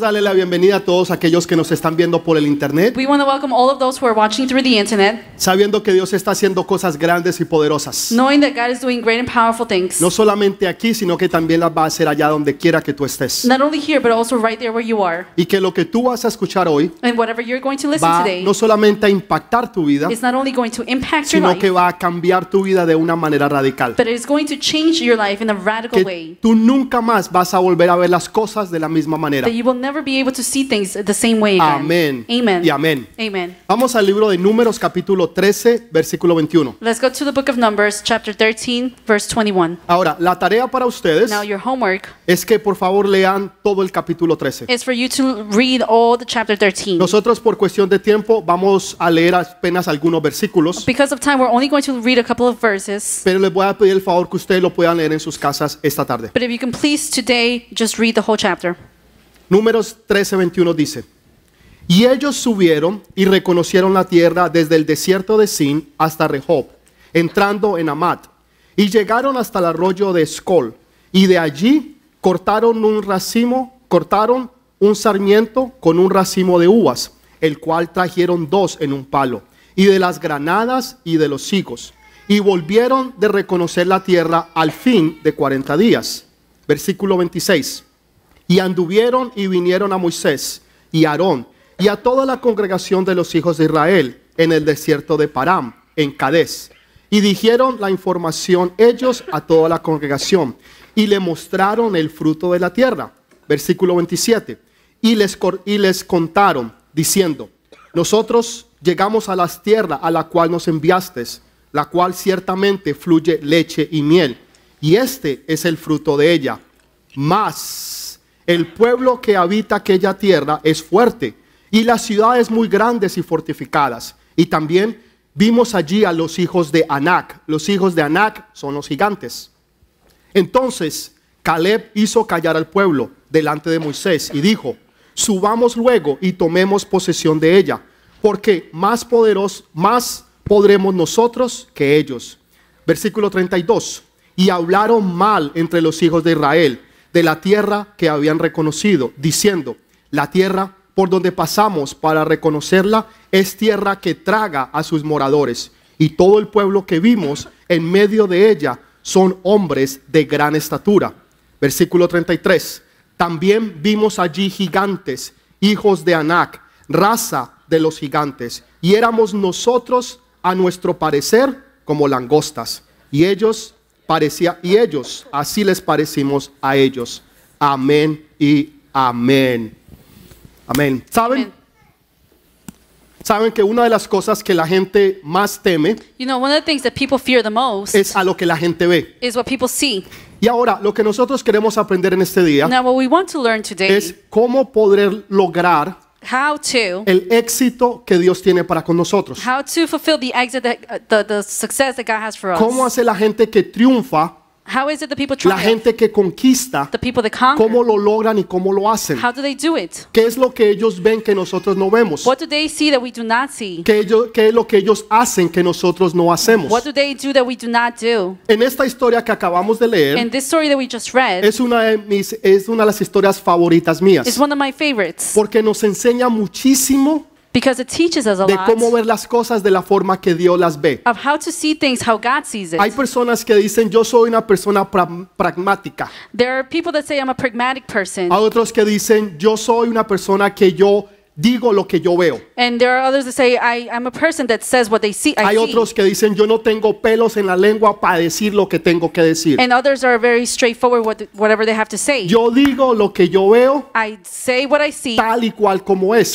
Dale darle la bienvenida a todos aquellos que nos están viendo por el internet. Sabiendo que Dios está haciendo cosas grandes y poderosas. No solamente aquí, sino que también las va a hacer allá donde quiera que tú estés. Y que lo que tú vas a escuchar hoy va no solamente a impactar tu vida, sino que va a cambiar tu vida de una manera radical. que Tú nunca más vas a volver a ver las cosas de la misma manera never be able to see things the same way again. Amen. Y amén. Amen. Vamos al libro de Números capítulo 13, versículo 21. Let's go to the book of Numbers chapter 13 verse 21. Ahora, la tarea para ustedes Now your homework es que por favor lean todo el capítulo 13. is for you to read all the chapter 13. Nosotros por cuestión de tiempo vamos a leer apenas algunos versículos, Because of time we're only going to read a couple of verses. pero les voy a pedir el favor que ustedes lo puedan leer en sus casas esta tarde. But if you can please today just read the whole chapter. Números 13.21 dice, y ellos subieron y reconocieron la tierra desde el desierto de Sin hasta Rehob, entrando en Amat, y llegaron hasta el arroyo de Escol, y de allí cortaron un racimo, cortaron un sarmiento con un racimo de uvas, el cual trajeron dos en un palo, y de las granadas y de los higos, y volvieron de reconocer la tierra al fin de cuarenta días. Versículo 26. Y anduvieron y vinieron a Moisés y Aarón y a toda la congregación de los hijos de Israel en el desierto de Param, en Cadés. Y dijeron la información ellos a toda la congregación y le mostraron el fruto de la tierra. Versículo 27. Y les, les contaron diciendo, nosotros llegamos a la tierra a la cual nos enviaste, la cual ciertamente fluye leche y miel. Y este es el fruto de ella. Más el pueblo que habita aquella tierra es fuerte y las ciudades muy grandes y fortificadas. Y también vimos allí a los hijos de Anac. Los hijos de Anac son los gigantes. Entonces Caleb hizo callar al pueblo delante de Moisés y dijo, subamos luego y tomemos posesión de ella, porque más poderos, más podremos nosotros que ellos. Versículo 32. Y hablaron mal entre los hijos de Israel de la tierra que habían reconocido, diciendo, la tierra por donde pasamos para reconocerla es tierra que traga a sus moradores, y todo el pueblo que vimos en medio de ella son hombres de gran estatura. Versículo 33. También vimos allí gigantes, hijos de Anac, raza de los gigantes, y éramos nosotros, a nuestro parecer, como langostas, y ellos parecía, y ellos, así les parecimos a ellos. Amén y amén. Amén. ¿Saben? Saben que una de las cosas que la gente más teme es a lo que la gente ve. Y ahora, lo que nosotros queremos aprender en este día es cómo poder lograr how to el éxito que Dios tiene para con nosotros. How to fulfill the exit that, uh, the, the success that God has for us. ¿Cómo hace la gente que triunfa la gente que conquista, cómo lo logran y cómo lo hacen. ¿Qué es lo que ellos ven que nosotros no vemos? ¿Qué, ¿Qué es lo que ellos hacen que nosotros no hacemos? En esta historia que acabamos de leer, es una de mis es una de las historias favoritas mías. It's one of my favorites. Porque nos enseña muchísimo Because it teaches us a de cómo ver las cosas de la forma que Dios las ve. of how to see things how God sees it. Hay personas que dicen yo soy una persona pragmática. There are people that say I'm a pragmatic person. Hay otros que dicen yo soy una persona que yo digo lo que yo veo. Hay otros que dicen yo no tengo pelos en la lengua para decir lo que tengo que decir. Yo digo lo que yo veo. Tal y cual como es.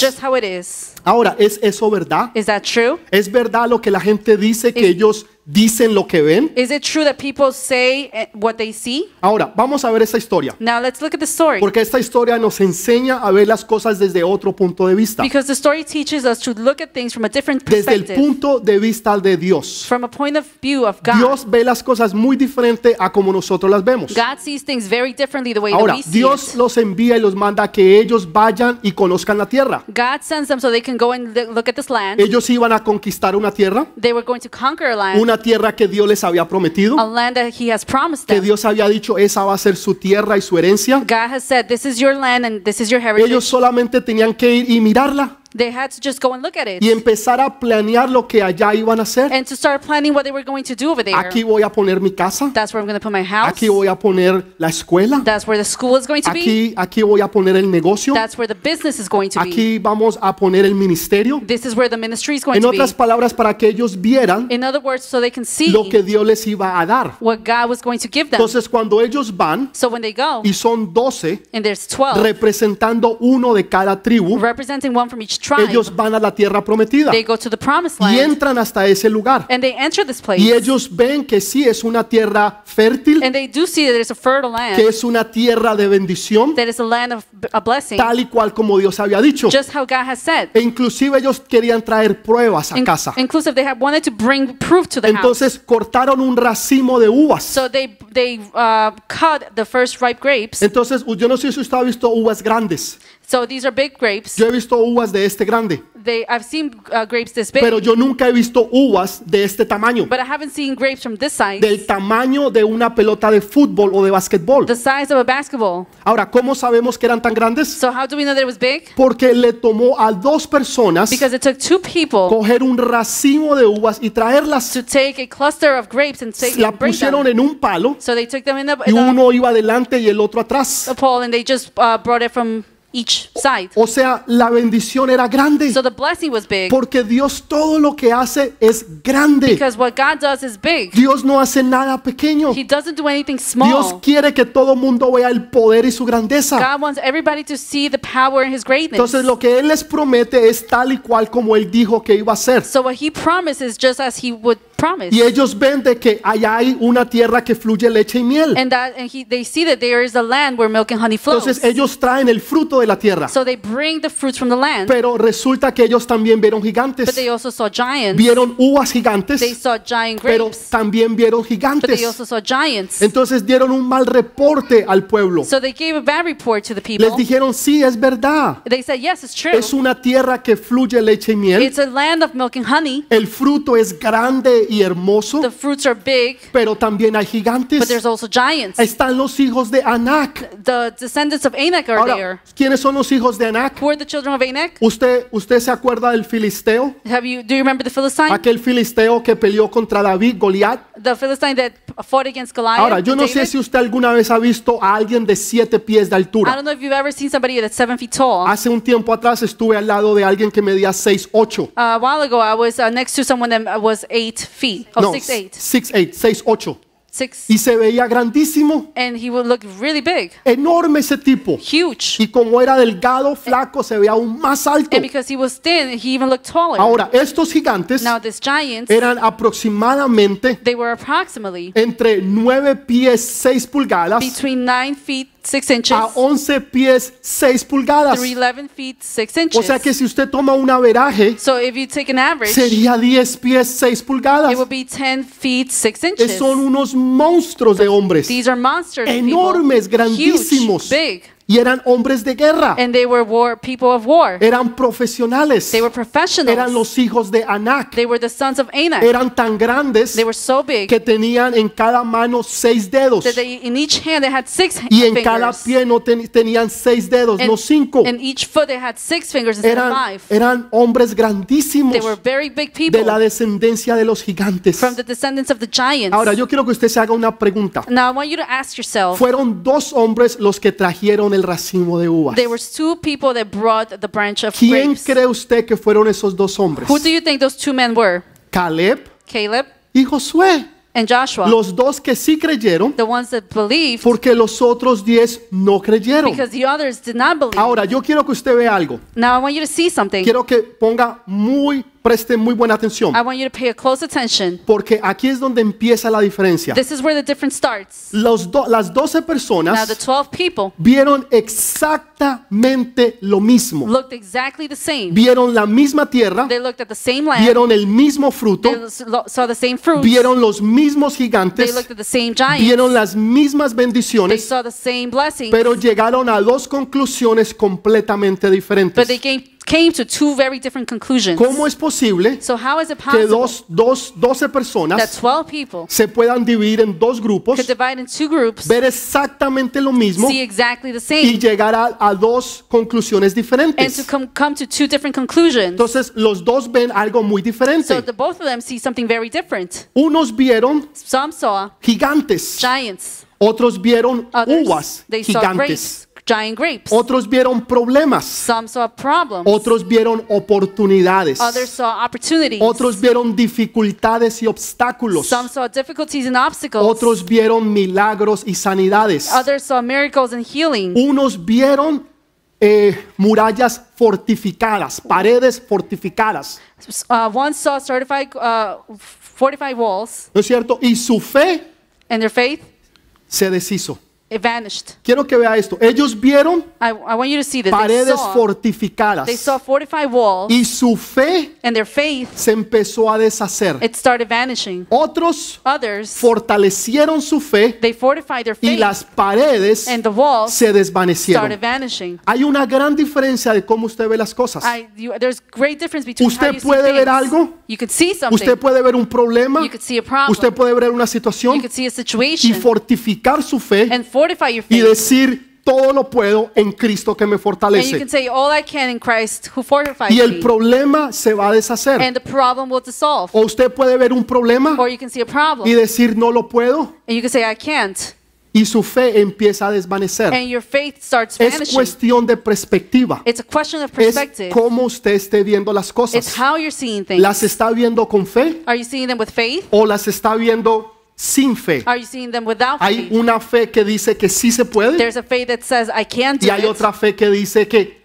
Ahora, ¿es eso verdad? ¿Es verdad lo que la gente dice que ellos dicen lo que ven? Is it true that people say eh, what they see? Ahora, vamos a ver esta historia. Now let's look at the story. Porque esta historia nos enseña a ver las cosas desde otro punto de vista. Because the story teaches us to look at things from a different Desde el punto de vista de Dios. From a point of view of God. Dios ve las cosas muy diferente a como nosotros las vemos. God sees things very differently the way Ahora, that we see Dios los envía y los manda que ellos vayan y conozcan la tierra. God sends them so they can go and look at this land. Ellos iban a conquistar una tierra. They were going to conquer a land. Una tierra que Dios les había prometido. Que Dios había dicho, esa va a ser su tierra y su herencia. Ellos solamente tenían que ir y mirarla. They had to just go and look at it. y empezar a planear lo que allá iban a hacer. And to start planning what they were going to do over there. Aquí voy a poner mi casa. That's where I'm going to put my house. Aquí voy a poner la escuela. That's where the school is going to Aquí, be. aquí voy a poner el negocio. That's where the business is going to be. Aquí vamos a poner el ministerio. This is where the ministry is going to be. En otras palabras, para que ellos vieran In other words, so they can see lo que Dios les iba a dar. what God was going to give them. Entonces, cuando ellos van so when they go, y son 12 and there's 12 representando uno de cada tribu, representing one from each ellos van a la tierra prometida y entran hasta ese lugar. y ellos ven que sí es una tierra fértil, que es una tierra de bendición, tal y cual como Dios había dicho. E inclusive ellos querían traer pruebas a casa. Entonces cortaron un racimo de uvas. Uh, Entonces yo no sé si usted ha visto uvas grandes. So these are big grapes. Yo he visto uvas de este grande. They, I've seen, uh, grapes this big, pero yo nunca he visto uvas de este tamaño. But I haven't seen grapes from this size. Del tamaño de una pelota de fútbol o de básquetbol. The size of a basketball. Ahora, ¿cómo sabemos que eran tan grandes? So how do we know that it was big? Porque le tomó a dos personas Because it took two people coger un racimo de uvas y traerlas. To take a cluster of grapes and take, la pusieron en un palo so they took them in the, y uno iba adelante y el otro atrás. The pole and they just, uh, brought it from each side. O sea, la bendición era grande. So the blessing was big. Porque Dios todo lo que hace es grande. Because what God does is big. Dios no hace nada pequeño. He doesn't do anything small. Dios quiere que todo mundo vea el poder y su grandeza. God wants everybody to see the power and his greatness. Entonces lo que él les promete es tal y cual como él dijo que iba a ser. So what he promises just as he would promise. Y ellos ven de que allá hay una tierra que fluye leche y miel. And that and he, they see that there is a land where milk and honey flows. Entonces ellos traen el fruto de la tierra. So they bring the fruits from the land. Pero resulta que ellos también vieron gigantes. But they also saw giants. Vieron uvas gigantes. They saw giant grapes. Pero también vieron gigantes. But they also saw giants. Entonces dieron un mal reporte al pueblo. So they gave a bad report to the people. Les dijeron sí es verdad. They said yes it's true. Es una tierra que fluye leche y miel. It's a land of milk and honey. El fruto es grande y y hermoso. The fruits are big, pero también hay gigantes. But there's also giants. Están los hijos de Anak. The descendants of Anak are Ahora, there. ¿Quiénes son los hijos de Anak? Who are the children of Anak? ¿Usted, ¿Usted se acuerda del filisteo? Have you, do you remember the Philistine? Aquel filisteo que peleó contra David, Goliat. The Philistine that fought against Goliath. Ahora, yo no David. sé si usted alguna vez ha visto a alguien de siete pies de altura. I don't know if you've ever seen somebody that's seven feet tall. Hace un tiempo atrás estuve al lado de alguien que medía 6'8". Uh, a while ago I was uh, next to someone that was 8 feet. Of no, six eight. Six eight, seis ocho. Six. Y se veía grandísimo. And he would look really big. Enorme ese tipo. Huge. Y como era delgado, flaco, se veía aún más alto. And because he was thin, he even looked taller. Ahora, estos gigantes Now, these giants, eran aproximadamente they were approximately entre 9 pies 6 pulgadas between 9 feet 6 inches, a 11 pies 6 pulgadas. 11 feet 6 inches. O sea que si usted toma un averaje, so if you take an average, sería 10 pies 6 pulgadas. it would be 10 feet 6 inches. Son unos monstruos de hombres. These are monsters, people. enormes, grandísimos. Huge, big. Y eran hombres de guerra. Eran profesionales. Eran los hijos de Anak. Eran tan grandes que tenían en cada mano seis dedos. y en cada pie no tenían seis dedos, no cinco. eran, hombres grandísimos de la descendencia de los gigantes. Ahora yo quiero que usted se haga una pregunta. Fueron dos hombres los que trajeron el racimo de uvas. There was two people that brought the branch of ¿Quién grapes. cree usted que fueron esos dos hombres? Who do you think those two men were? Caleb, Caleb y Josué. And Joshua, los dos que sí creyeron, the ones that believed, porque los otros diez no creyeron. Because the others did not believe. Ahora, yo quiero que usted vea algo. Now I want you to see something. Quiero que ponga muy Presten muy buena atención. Porque aquí es donde empieza la diferencia. Los las 12 personas vieron exactamente lo mismo. Vieron la misma tierra. Vieron el mismo fruto. Vieron los mismos gigantes. Vieron las mismas bendiciones. Pero llegaron a dos conclusiones completamente diferentes came to two very different conclusions. ¿Cómo es posible que dos, 12 personas se puedan dividir en dos grupos, ver exactamente lo mismo y llegar a, dos conclusiones diferentes? Entonces los dos ven algo muy diferente. Unos vieron gigantes, otros vieron uvas gigantes giant grapes. Otros vieron problemas. Some saw problems. Otros vieron oportunidades. Others saw opportunities. Otros vieron dificultades y obstáculos. Some saw difficulties and obstacles. Otros vieron milagros y sanidades. Others saw miracles and healing. Unos vieron eh, murallas fortificadas, paredes fortificadas. Uh, one saw certified, uh, fortified walls. ¿No es cierto? Y su fe And their faith se deshizo. Quiero que vea esto. Ellos vieron paredes fortificadas y su fe se empezó a deshacer. Otros fortalecieron su fe y las paredes se desvanecieron. Hay una gran diferencia de cómo usted ve las cosas. usted puede ver algo, usted puede ver un problema, usted puede ver una situación y fortificar su fe y decir, todo lo puedo en Cristo que me fortalece. Y el problema se va a deshacer. O usted puede ver un problema y decir, no lo puedo, y su fe empieza a desvanecer. Es cuestión de perspectiva. Es cómo usted está viendo las cosas. ¿Las está viendo con fe o las está viendo con sin fe. hay una fe que dice que sí se puede. y hay otra fe que dice que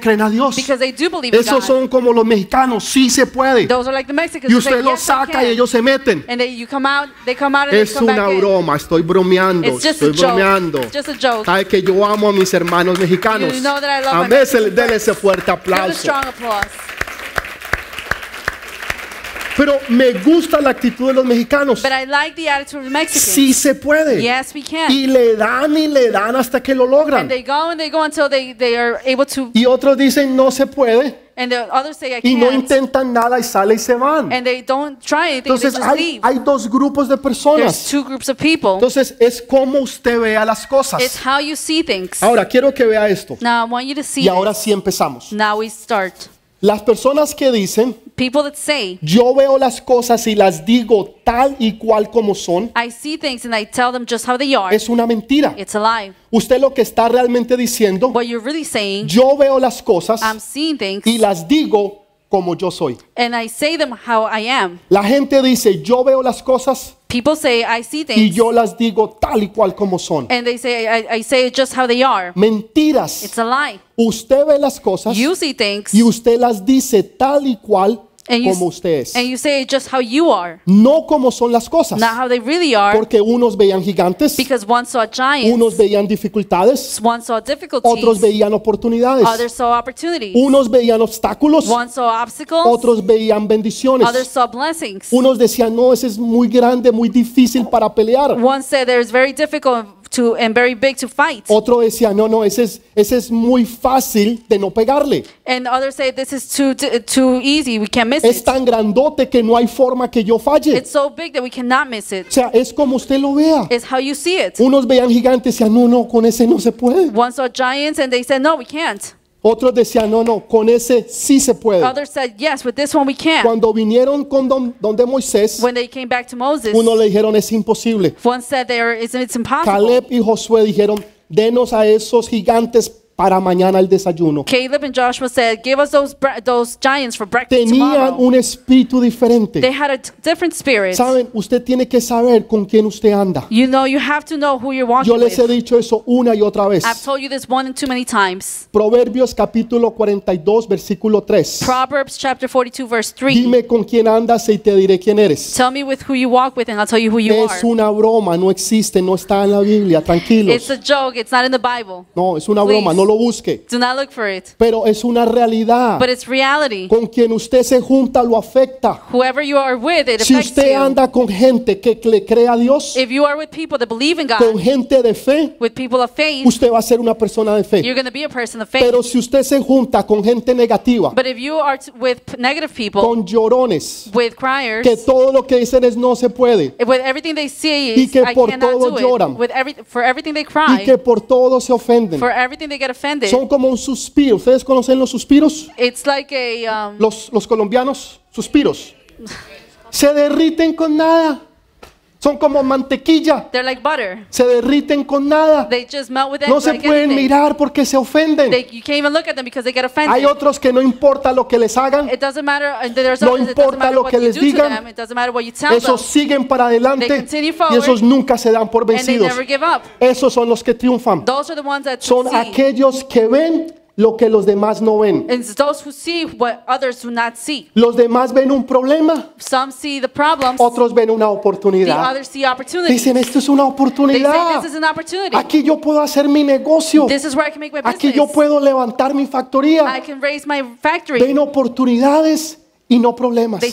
creen a Dios. Esos son como los mexicanos, sí se puede. y usted los saca y ellos se meten. es una broma, estoy bromeando, estoy bromeando. Sabe que yo amo a mis hermanos mexicanos. You a veces, denle ese fuerte aplauso. Pero me gusta la actitud de los mexicanos. Sí se puede. Y le dan y le dan hasta que lo logran. Y otros dicen no se puede. Y no intentan nada y salen y se van. Entonces hay, dos grupos de personas. Entonces es como usted vea las cosas. Ahora quiero que vea esto. y ahora sí empezamos. Las personas que dicen, yo veo las cosas y las digo tal y cual como son, Es una mentira. Usted lo que está realmente diciendo, yo veo las cosas y las digo como yo soy. La gente dice, yo veo las cosas People say I see things. Y yo las digo tal y cual como son. And they say I, I say just how they are. Mentiras. It's a lie. Usted ve las cosas. You see things. Y usted las dice tal y cual And como usted No como son las cosas. Not how they really are. Porque unos veían gigantes. Unos veían dificultades. Otros veían oportunidades. Unos veían obstáculos. Otros veían bendiciones. Unos decían, no, ese es muy grande, muy difícil para pelear. One said, to, and very big to fight. Otro decía, no, no, ese es, ese es muy fácil de no pegarle. And others say this is too, too, too easy, we can't miss Es it. tan grandote que no hay forma que yo falle. It's so big that we cannot miss it. O sea, es como usted lo vea. It's how you see it. Unos veían gigantes y decían, no, no, con ese no se puede. One saw giants and they said, no, we can't. Otros decían, no, no, con ese sí se puede. yes, with this one we can. Cuando vinieron con don, donde Moisés, When they came back to uno le dijeron, es imposible. One said, Caleb y Josué dijeron, denos a esos gigantes para mañana el desayuno. Caleb and Joshua said, "Give us those those giants for breakfast Tenían tomorrow." un espíritu diferente. They had a different spirit. Saben, usted tiene que saber con quién usted anda. You know, you have to know who you're walking Yo les he with. dicho eso una y otra vez. I've told you this one and too many times. Proverbios capítulo 42 versículo 3. Proverbs chapter 42 verse 3. Dime con quién andas y te diré quién eres. Tell me with who you walk with and I'll tell you who you are. Es una broma, no existe, no está en la Biblia, tranquilos. It's a joke, it's not in the Bible. No, es una Please. broma, no lo lo busque. Do not look for it. Pero es una realidad. But it's reality. Con quien usted se junta lo afecta. Whoever you are with, it si usted you. anda con gente que le crea a Dios, If you are with people that believe in God, con gente de fe, with people of faith, usted va a ser una persona de fe. You're going to be a person of faith. Pero si usted se junta con gente negativa, But if you are with negative people, con llorones, with criers, que todo lo que dicen es no se puede, eh, with everything they see is, y que I por todo lloran, with every, for everything they cry, y que por todo se ofenden, for everything they get offended, son como un suspiro. ¿Ustedes conocen los suspiros? Um, los, los colombianos, suspiros. Se derriten con nada. Son como mantequilla. Se derriten con nada. no se pueden mirar porque se ofenden. Hay otros que no importa lo que les hagan. no importa lo que les digan. Esos siguen para adelante y esos nunca se dan por vencidos. Esos son los que triunfan. son aquellos que ven lo que los demás no ven. Los demás ven un problema. Otros ven una oportunidad. Dicen, esto es una oportunidad. Aquí yo puedo hacer mi negocio. Aquí yo puedo levantar mi factoría. I Ven oportunidades y no problemas.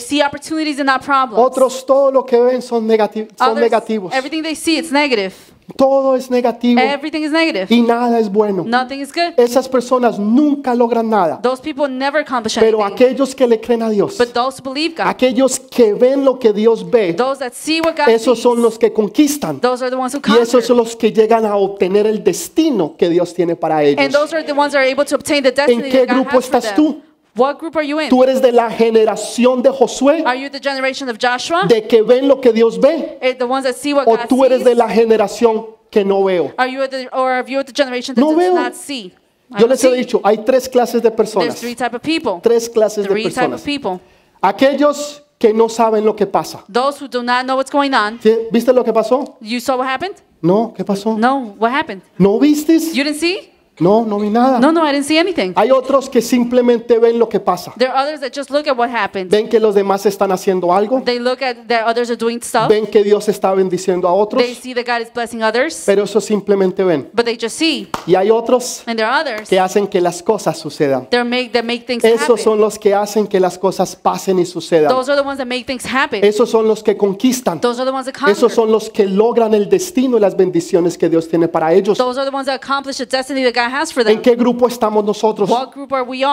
Otros todo lo que ven son, negati son Others, negativos. Everything they see it's negative. Todo es negativo Everything is negative. y nada es bueno. Nothing is good. Esas personas nunca logran nada. Those people never accomplish anything. Pero aquellos que le creen a Dios, But those believe God, aquellos que ven lo que Dios ve, those that see what God esos son los que conquistan. Those are the ones who conquer. y esos son los que llegan a obtener el destino que Dios tiene para ellos. And those are the ones that are able to obtain the destiny ¿En qué grupo estás tú? What group are you in? ¿Tú eres de la generación de Josué? Are you the generation of Joshua? ¿De que ven lo que Dios ve? Eh, the ones that see what ¿O God tú eres de la generación que no veo? Are you the, or are you the generation that no does veo. not see? veo. Yo les he dicho, hay tres clases de personas. There's three type of people. Tres clases de personas. Three type of people. Aquellos que no saben lo que pasa. Those who do not know what's going on. ¿Sí? ¿Viste lo que pasó? You saw what happened? No, ¿qué pasó? No, what happened? ¿No viste. You didn't see? No, no vi nada. No, no, I didn't see anything. Hay otros que simplemente ven lo que pasa. There are others that just look at what happens. Ven que los demás están haciendo algo. They look at that others are doing stuff. Ven que Dios está bendiciendo a otros. They see that God is blessing others. Pero eso simplemente ven. But they just see. Y hay otros And there are others que hacen que las cosas sucedan. They make, that make things Esos son los que hacen que las cosas pasen y sucedan. Those are the ones that make things happen. Esos son los que conquistan. Those are the ones that conquer. Esos son los que logran el destino y las bendiciones que Dios tiene para ellos. Those are the ones that accomplish the destiny that God ¿En qué grupo estamos nosotros?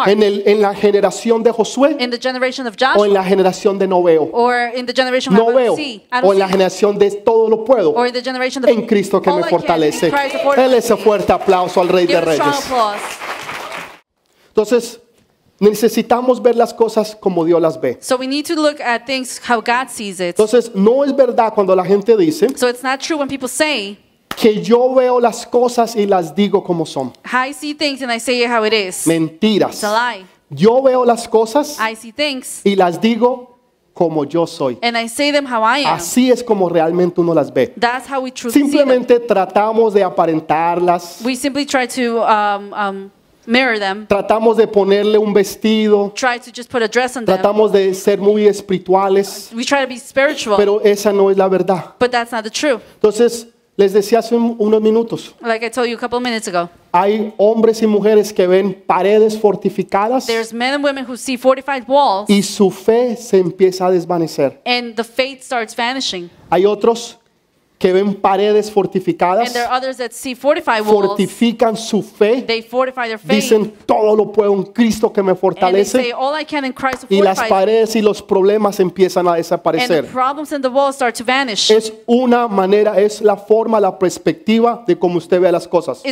¿En, el, ¿En la generación de Josué? ¿O en la generación de Noveo? Or ¿O en la generación de todo lo puedo? en Cristo que me fortalece. Él es el fuerte aplauso al Rey de Reyes. Entonces, Necesitamos ver las cosas como Dios las ve. So we need to look at things Entonces, no es verdad cuando la gente dice so it's not true when people say que yo veo las cosas y las digo como son. I see things and I say it how it is. Mentiras. It's a lie. Yo veo las cosas I see things y las digo como yo soy. and I say them how I am. Así es como realmente uno las ve. That's how we truly see Simplemente tratamos de aparentarlas, We simply try to um, um, mirror them. tratamos de ponerle un vestido, Try to just put a dress on them. tratamos de ser muy espirituales, We try to be spiritual, pero esa no es la verdad. but that's not the truth. Entonces, les decía hace unos minutos, hay hombres y mujeres que ven paredes fortificadas y su fe se empieza a desvanecer. and the faith starts vanishing. Hay otros que ven paredes fortificadas, fortifican su fe, dicen todo lo puedo en Cristo que me fortalece, y las paredes y los problemas empiezan a desaparecer. Es una manera, es la forma, la perspectiva de cómo usted ve las cosas.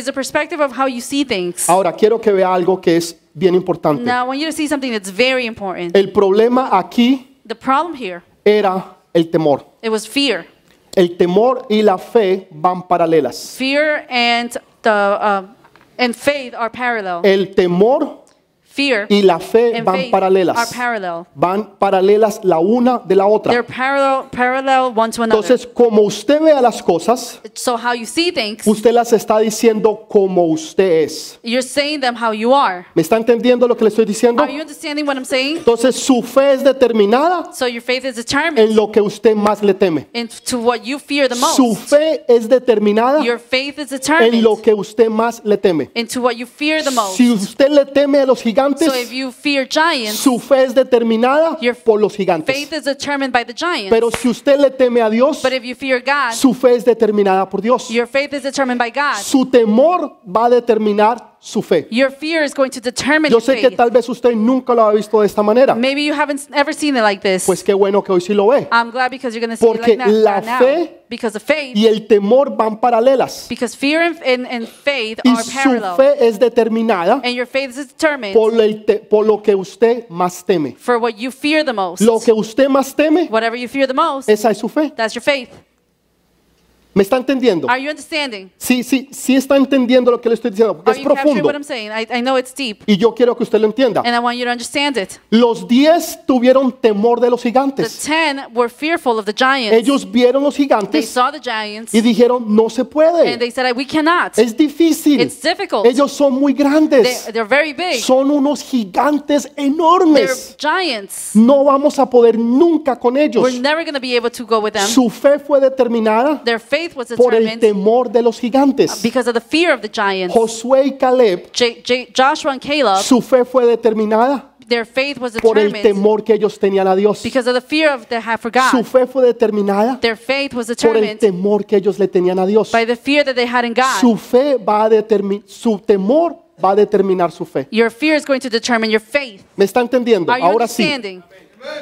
Ahora quiero que vea algo que es bien importante. El problema aquí era el temor. El temor y la fe van paralelas. Fear and the uh, and faith are parallel. El temor y la fe van paralelas. Van paralelas la una de la otra. Entonces, como usted vea las cosas, usted las está diciendo como usted es. ¿Me está entendiendo lo que le estoy diciendo? Entonces, su fe es determinada en lo que usted más le teme. Su fe es determinada en lo que usted más le teme. Si usted le teme a los gigantes, so if you fear giants, su fe es determinada your por los gigantes. Faith is determined by Pero si usted le teme a Dios, But if you fear God, su fe es determinada por Dios. Su temor va a determinar su fe. Your fear is going to determine Yo sé que tal vez usted nunca lo ha visto de esta manera. Maybe you haven't ever seen it like this. Pues qué bueno que hoy sí lo ve. I'm glad because you're going to see Porque it like that la now. fe Because the faith y el temor van paralelas. Because fear and, and, and faith y are su parallel. fe es determinada And your faith is determined por, el te- por lo que usted más teme. for what you fear the most. Lo que usted más teme, Whatever you fear the most, esa es su fe. that's your faith. ¿Me está entendiendo? Are you understanding? Sí, sí, sí está entendiendo lo que le estoy diciendo, porque Are es you profundo. What I'm saying? I, I know it's deep. Y yo quiero que usted lo entienda. And I want you to understand it. Los diez tuvieron temor de los gigantes. The ten were fearful of the giants. Ellos vieron los gigantes they saw the giants, y dijeron, no se puede. And they said, We cannot. Es difícil. It's difficult. Ellos son muy grandes. They, they're very big. Son unos gigantes enormes. They're giants. No vamos a poder nunca con ellos. We're never be able to go with them. Su fe fue determinada. Their faith faith was por el temor de los gigantes. Because of the fear of the giants. Josué y Caleb, J J Joshua and Caleb, su fe fue determinada. Their faith was determined, por el temor que ellos tenían a Dios. Because of the fear of the, for God. Su fe fue determinada Their faith was determined, por el temor que ellos le tenían a Dios. By the fear that they had in God. Su fe va a determinar, su temor va a determinar su fe. Your fear is going to determine your faith. ¿Me está entendiendo? Are Ahora sí.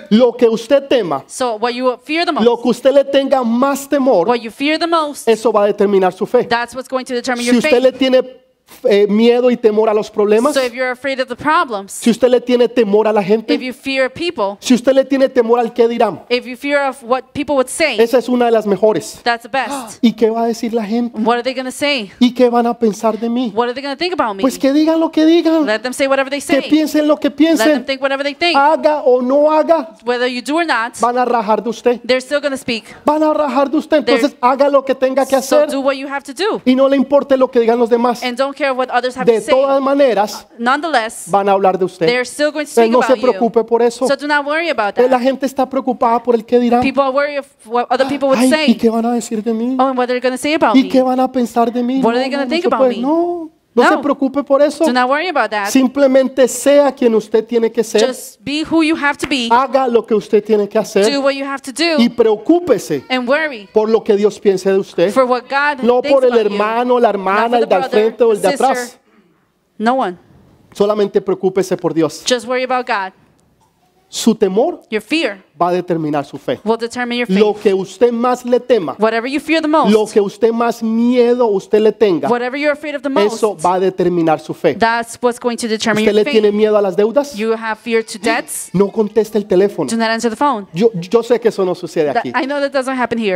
Lo que usted tema, so what you fear the most, lo que usted le tenga más temor, what you fear the most, eso va a determinar su fe. That's what's going to determine si your usted faith. le tiene eh, miedo y temor a los problemas, So if you're afraid of the problems, si usted le tiene temor a la gente. if you fear people, si usted le tiene temor al qué dirán, if you fear of what people would say, esa es una de las mejores. that's the best. ¿Y qué va a decir la gente? What are they going to say? ¿Y qué van a pensar de mí? What are they going to think about me? Pues que digan lo que digan, Let them say whatever they say. que piensen lo que piensen. Let them think whatever they think. haga o no haga, Whether you do or not, van a rajar de usted. they're still going to speak. Van a rajar de usted, entonces haga lo que tenga que hacer So do what you have to do. y no le importe lo que digan los demás. And don't don't care what others have de to todas say. maneras, Nonetheless, van a hablar de usted. they're still going to Entonces speak no se about you. preocupe por eso. So do not worry about Pues that. La gente está preocupada por el que dirán. People are worried of what other people would Ay, ¿y say. qué van a decir de mí? Oh, and what they're going to say about ¿Y qué me. van a pensar de mí? What are they gonna think about me? no, no, se preocupe por eso. Simplemente sea quien usted tiene que ser. Haga lo que usted tiene que hacer. Y preocúpese por lo que Dios piense de usted. no por el hermano, la hermana, el de frente o el de atrás. No Solamente preocúpese por Dios su temor fear va a determinar su fe. Lo que usted más le tema, Whatever you fear the most, lo que usted más miedo usted le tenga, afraid of the most, eso va a determinar su fe. That's what's going to determine ¿Usted your le tiene miedo a las deudas? have fear No contesta el teléfono. Yo, sé que eso no sucede aquí. I know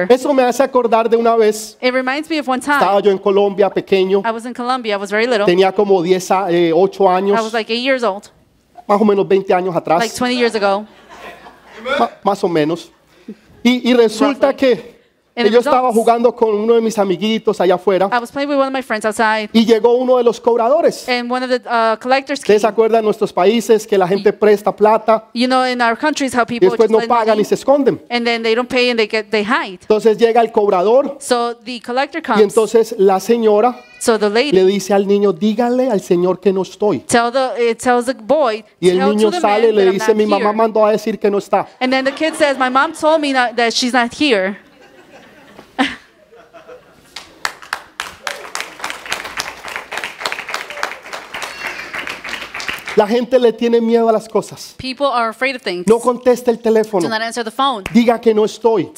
Eso me hace acordar de una vez, It me estaba yo en Colombia pequeño, I was I was very little. tenía como 10, 8 eh, I was años, like old más o menos 20 años atrás. más o menos. Y, y resulta que yo estaba jugando con uno de mis amiguitos allá afuera. I was playing with one of my friends outside. Y llegó uno de los cobradores. And one of the uh, collectors came. ¿Ustedes se acuerdan en nuestros países que la gente presta plata? You know, in our countries how people y después no pagan y se esconden. And then they don't pay and they get they hide. Entonces llega el cobrador. So the collector comes. Y entonces la señora So the lady le dice al niño, dígale al señor que no estoy. Tell the, it tells the boy, y el niño sale y le dice, mi mamá mandó a decir que no está. And then the kid says, my mom told me not, that she's not here. La gente le tiene miedo a las cosas. No conteste el teléfono. Diga que no estoy.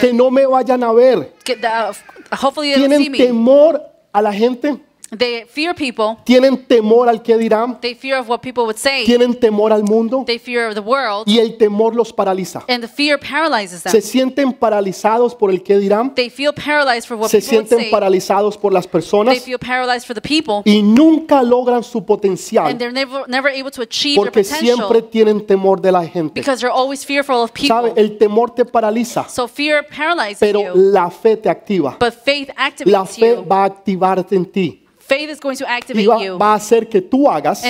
Que no me vayan a ver. Uh, ¿Tienen temor a la gente? They fear people. Tienen temor al que dirán. They fear of what people would say. Tienen temor al mundo. They fear of the world. Y el temor los paraliza. And the fear paralyzes them. Se sienten paralizados por el que dirán. They feel paralyzed for what Se people sienten would say. paralizados por las personas. They feel paralyzed for the people. Y nunca logran su potencial. And they're never, never able to achieve porque their potential. siempre tienen temor de la gente. Because they're always fearful of people. ¿Sabe? El temor te paraliza. So fear paralyzes Pero you. la fe te activa. But faith activates la fe you. va a activarte en ti. Faith is going to activate va, va a hacer que tú hagas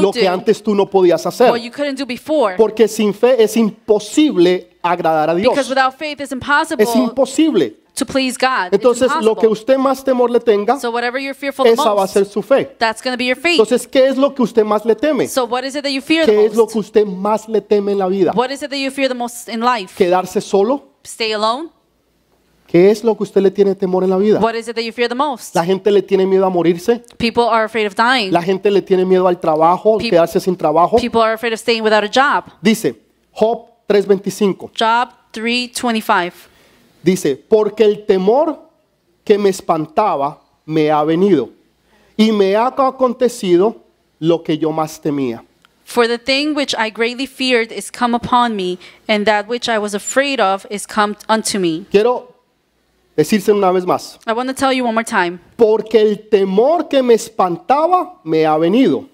lo que antes tú no podías hacer. what you couldn't do before. Porque sin fe es imposible agradar a Dios. Because without faith it's impossible Es imposible. to please God. Entonces, lo que usted más temor le tenga, So whatever you're fearful the esa va a ser su fe. that's going to be your faith. Entonces, ¿qué es lo que usted más le teme? So what is it that you fear ¿Qué the es lo que usted más le teme en la vida? What is it that you fear the most in life? ¿Quedarse solo? Stay alone? ¿Qué es lo que usted le tiene temor en la vida? What is it that you fear the most? La gente le tiene miedo a morirse. People are afraid of dying. La gente le tiene miedo al trabajo, Pe quedarse sin trabajo. People are afraid of staying without a job. Dice Job 3:25. Job 3:25. Dice, porque el temor que me espantaba me ha venido y me ha acontecido lo que yo más temía. For the thing which I greatly feared is come upon me, and that which I was afraid of is come unto me. Quiero decirse una vez más. I want to tell you one more time. Porque el temor que me espantaba me ha venido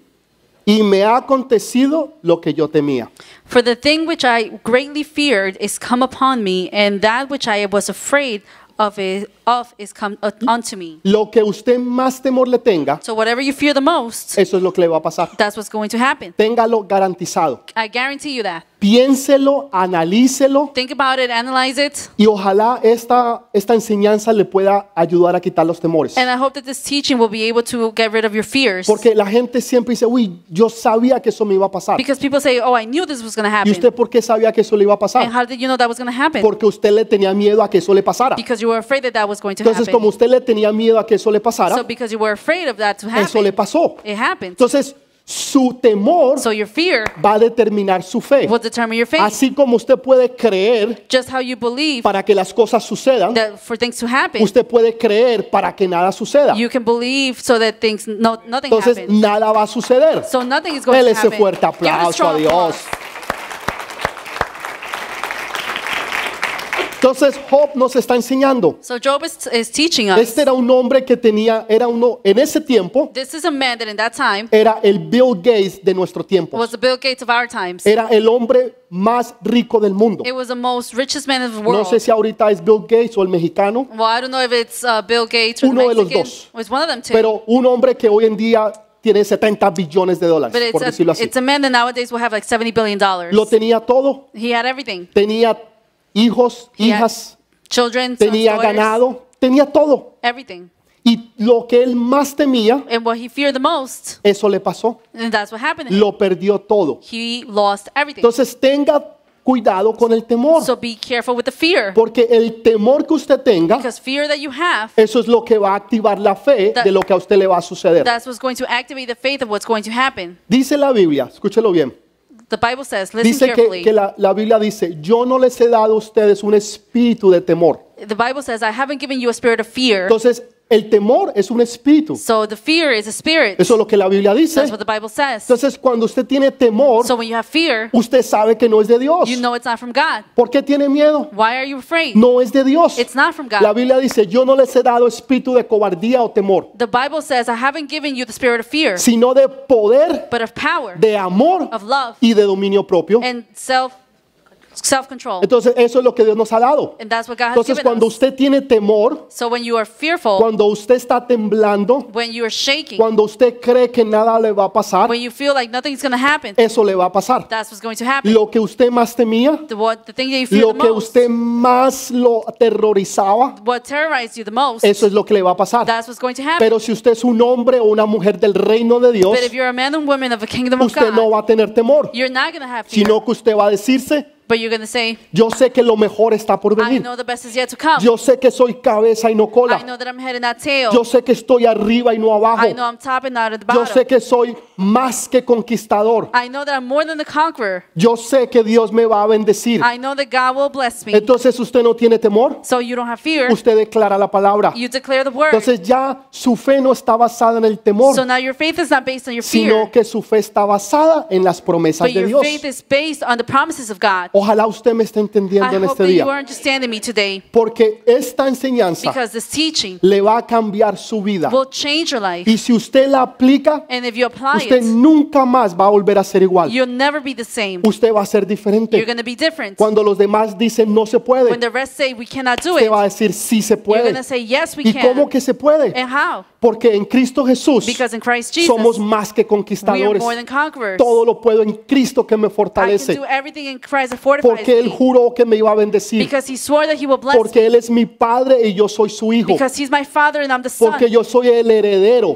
y me ha acontecido lo que yo temía. For the thing which I greatly feared is come upon me and that which I was afraid of is, of is come unto me. Lo que usted más temor le tenga, so whatever you fear the most, eso es lo que le va a pasar. That's what's going to happen. Téngalo garantizado. I guarantee you that. Piénselo, analícelo. Think about it, analyze it. Y ojalá esta, esta enseñanza le pueda ayudar a quitar los temores. And I hope that this teaching will be able to get rid of your fears. Porque la gente siempre dice, uy, yo sabía que eso me iba a pasar. Because people say, oh, I knew this was going to happen. ¿Y usted por qué sabía que eso le iba a pasar? And how did you know that was going to happen? Porque usted le tenía miedo a que eso le pasara. Because you were afraid that that was going to Entonces, happen. como usted le tenía miedo a que eso le pasara, so because you were afraid of that to happen, eso le pasó. It happened. Entonces, su temor va a determinar su fe. Así como usted puede creer para que las cosas sucedan, usted puede creer para que nada suceda. Entonces nada va a suceder. So ese fuerte aplauso a Dios. Entonces Job nos está enseñando. So Job is, is teaching us. Este era un hombre que tenía, era uno en ese tiempo. This is a man that in that time era el Bill Gates de nuestro tiempo. Was the Bill Gates of our times. Era el hombre más rico del mundo. It was the most richest man of the world. No sé si ahorita es Bill Gates o el mexicano. Well, I don't know if it's uh, Bill Gates or uno the Mexican. de los dos. was one of them too. Pero un hombre que hoy en día tiene 70 billones de dólares, por decirlo así. It's a man that nowadays will have like 70 billion dollars. Lo tenía todo. He had everything. Tenía hijos, hijas, children, tenía ganado, tenía todo. Y lo que él más temía, eso le pasó. Lo perdió todo. Entonces tenga cuidado con el temor. So be careful with the fear. Porque el temor que usted tenga, eso es lo que va a activar la fe de lo que a usted le va a suceder. Dice la Biblia, escúchelo bien. The Bible says, listen dice que, que la, la Biblia dice, yo no les he dado a ustedes un espíritu de temor. The Bible says, I haven't given you a spirit of fear. Entonces, el temor es un espíritu. Eso es lo que la Biblia dice. Entonces, cuando usted tiene temor, usted sabe que no es de Dios. ¿Por qué tiene miedo? No es de Dios. La Biblia dice, yo no les he dado espíritu de cobardía o temor. sino de poder, de amor, y de dominio propio. self entonces eso es lo que Dios nos ha dado. Entonces cuando usted tiene temor, cuando usted está temblando, cuando usted cree que nada le va a pasar, eso le va a pasar. Lo que usted más temía, lo que usted más lo aterrorizaba, eso es lo que le va a pasar. Pero si usted es un hombre o una mujer del reino de Dios, usted no va a tener temor, sino que usted va a decirse, But you're gonna say, yo sé que lo mejor está por venir. I know the best is yet to come. Yo sé que soy cabeza y no cola. I know that I'm head and not tail. Yo sé que estoy arriba y no abajo. I know I'm top and not at the bottom. Yo sé que soy más que conquistador. I know that I'm more than the conqueror. Yo sé que Dios me va a bendecir. I know that God will bless me. Entonces usted no tiene temor. So you don't have fear. Usted declara la palabra. You declare the word. Entonces ya su fe no está basada en el temor. So now your faith is not based on your fear. Sino que su fe está basada en las promesas But de your Dios. Faith is based on the promises of God. Ojalá usted me esté entendiendo en este día. Porque esta enseñanza le va a cambiar su vida. Y si usted la aplica, usted nunca más va a volver a ser igual. Usted va a ser diferente. Cuando los demás dicen no se puede, usted va a decir sí se puede. ¿Y cómo que se puede? Porque en Cristo Jesús somos más que conquistadores. Todo lo puedo en Cristo que me fortalece. Porque Él juró que me iba a bendecir. Porque Él es mi Padre y yo soy su hijo. Porque yo soy el heredero.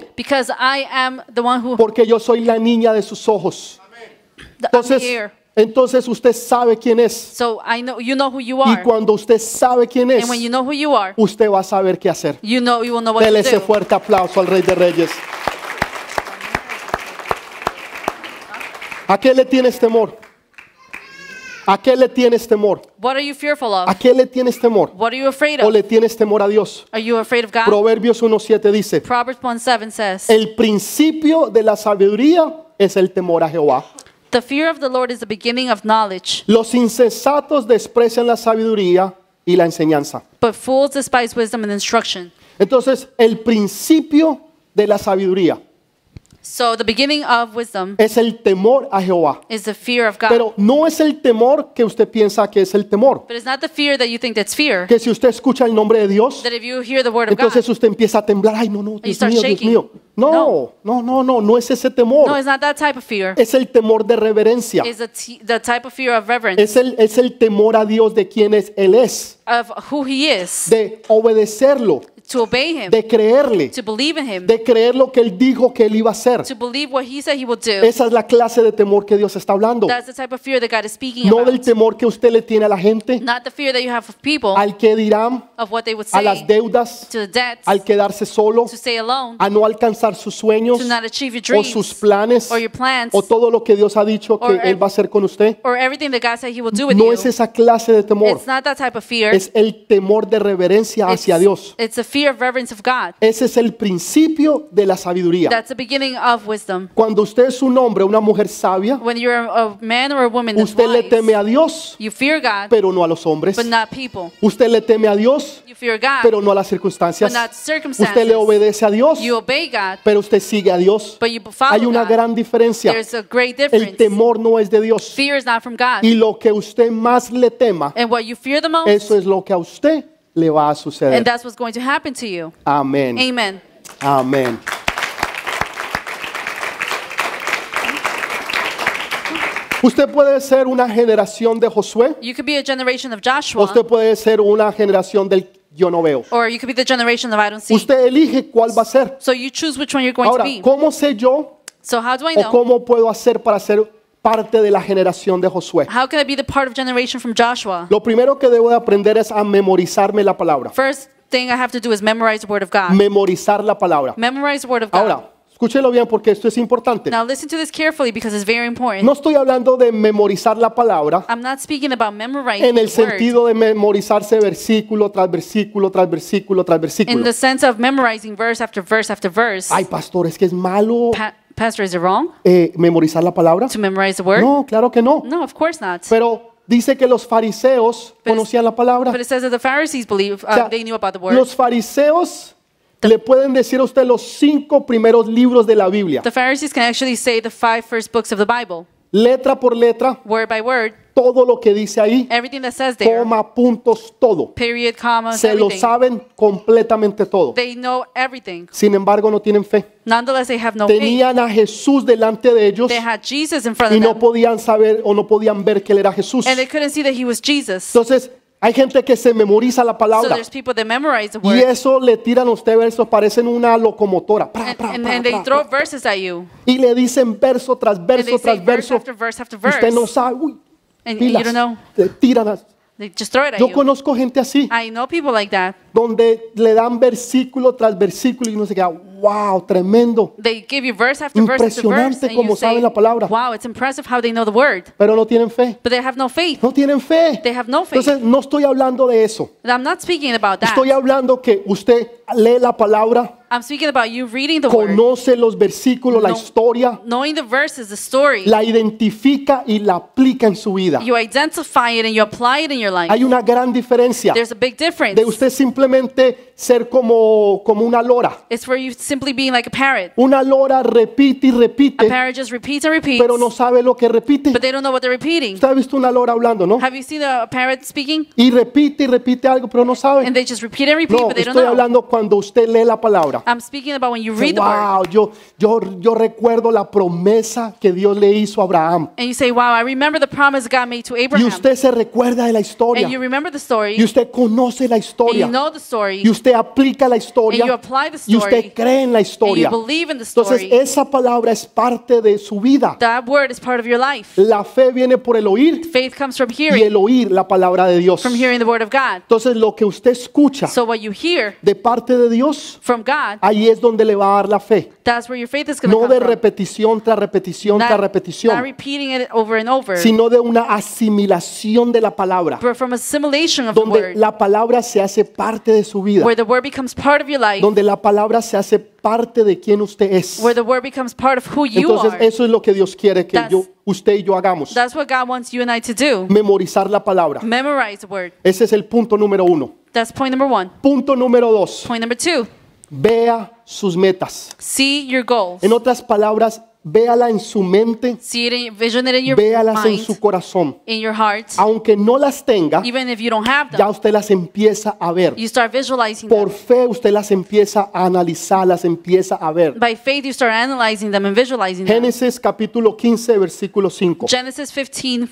Porque yo soy la niña de sus ojos. Entonces, entonces usted sabe quién es. So I know, you know who you are. Y cuando usted sabe quién es, And when you know who you are, usted va a saber qué hacer. You know, you know Dele ese fuerte aplauso al Rey de Reyes. ¿A qué le tienes temor? ¿A qué le tienes temor? What are you fearful of? ¿A qué le tienes temor? What are you afraid of? ¿O le tienes temor a Dios? Are you afraid of God? Proverbios 1.7 dice, Proverbs 1:7 says, el principio de la sabiduría es el temor a Jehová. The fear of the Lord is the beginning of knowledge. Los insensatos desprecian la sabiduría y la enseñanza. But fools despise wisdom and instruction. Entonces, el principio de la sabiduría So the beginning of wisdom es el temor a Jehová. Is the fear of God. Pero no es el temor que usted piensa que es el temor. But not the fear that you think that's fear. Que si usted escucha el nombre de Dios, that if you hear the word of entonces usted empieza a temblar. Ay, no, no, Dios mío, Dios mío. No, no, no, no, no es ese temor. No, it's not that type of fear. Es el temor de reverencia. Is the, type of fear of reverence. Es el, es el temor a Dios de quién es Él es. Of who he is. De obedecerlo de creerle, de creer lo que él dijo que él iba a hacer. Esa es la clase de temor que Dios está hablando. no del temor que usted le tiene a la gente, al que dirán, a las deudas, al quedarse solo, a no alcanzar sus sueños, o sus planes, o todo lo que Dios ha dicho que él va a hacer con usted. no es esa clase de temor. Es el temor de reverencia hacia Dios. Ese es el principio de la sabiduría. Cuando usted es un hombre, una mujer sabia, usted le teme a Dios, you pero no a los hombres. Usted le teme a Dios, pero no a las circunstancias. Usted le obedece a Dios, pero usted sigue a Dios. Hay una gran diferencia. El temor no es de Dios. Fear not from God. Y lo que usted más le tema, eso es lo que a usted le va a suceder. And that's what's going to happen to you. Amén. Amen. Amén. Usted puede ser una generación de Josué. You could be a generation of Joshua. Usted puede ser una generación del yo no veo. Or you could be the generation of I don't see. Usted elige cuál va a ser. So you choose which one you're going to be. ¿cómo sé yo? So how do I know? ¿O cómo puedo hacer para ser parte de la generación de Josué. How can I be the part of generation from Joshua? Lo primero que debo de aprender es a memorizarme la palabra. First thing I have to do is memorize the word of God. Memorizar la palabra. Memorize the word of God. Ahora, Escúchelo bien porque esto es importante. Now listen to this carefully because it's very important. No estoy hablando de memorizar la palabra. I'm not speaking about memorizing en el sentido de memorizarse versículo tras versículo tras versículo tras versículo. In the sense of memorizing verse after verse after verse. Ay, pastor, es que es malo pa Pastor, is it wrong? Eh, ¿Memorizar la palabra? To memorize the word? No, claro que no. No, of course not. Pero dice que los fariseos but conocían la palabra. But it says that the Pharisees believed, uh, o sea, they knew about the word. Los fariseos le pueden decir a usted los cinco primeros libros de la Biblia. The Pharisees can actually say the five first books of the Bible. Letra por letra. Word by word todo lo que dice ahí, coma, puntos, todo. se lo saben completamente todo. They know everything. Sin embargo, no tienen fe. Tenían a Jesús delante de ellos y no podían saber o no podían ver que él era Jesús. Entonces, hay gente que se memoriza la palabra. So y eso le tiran a usted versos, parecen una locomotora. y le dicen verso tras verso tras verso. Usted no sabe, pilas, you don't know. tíralas. They just throw it at Yo you. conozco gente así, I know people like that. donde le dan versículo tras versículo y uno se queda, wow, tremendo. They give you verse after verse verse, Impresionante como saben la palabra, Wow, it's impressive how they know the word, pero no tienen fe. but they have no faith. No tienen fe. They have no faith. Entonces, no estoy hablando de eso. I'm not speaking about that. Estoy hablando que usted lee la palabra I'm speaking about you reading the Conoce word. los versículos, la historia, Knowing the verses, the story, la identifica y la aplica en su vida. you identify it and you apply it in your life. Hay una gran diferencia There's a big difference. de usted simplemente ser como, como una lora. It's for you simply being like a parrot. Una lora repite y repite. A parrot just repeats and repeats, pero no sabe lo que repite. but they don't know what they're repeating. Usted ha visto una lora hablando, ¿no? Have you seen a parrot speaking? Y repite y repite algo, pero no sabe. And they just repeat and repeat, No, but they don't estoy hablando cuando usted lee la palabra. I'm speaking about when you read the wow, word. Yo, yo, yo recuerdo la promesa que Dios le hizo a Abraham. And you say, wow, I remember the promise God made to Abraham. Y usted se recuerda de la historia. And you remember the story. Y usted conoce la historia. And you know the story. Y usted aplica la historia. And you apply the story. Y usted cree en la historia. And you believe in the story. Entonces esa palabra es parte de su vida. That word is part of your life. La fe viene por el oír. Faith comes from hearing. Y el oír la palabra de Dios. From hearing the word of God. Entonces lo que usted escucha so what you hear de parte de Dios from God, ahí es donde le va a dar la fe. no de repetición tras repetición tras repetición, sino de una asimilación de la palabra, donde la palabra se hace parte de su vida, donde la palabra se hace parte de quien usted es. Entonces eso es lo que Dios quiere que yo, usted y yo hagamos. Memorizar la palabra. Ese es el punto número uno. Punto número dos. Vea sus metas. En otras palabras, véala en su mente, See it in your véalas en su corazón. In your heart. Aunque no las tenga, ya usted las empieza a ver. Por fe usted las empieza a analizar, las empieza a ver. By faith you start analyzing them and visualizing Génesis capítulo 15 versículo 5. Genesis 15,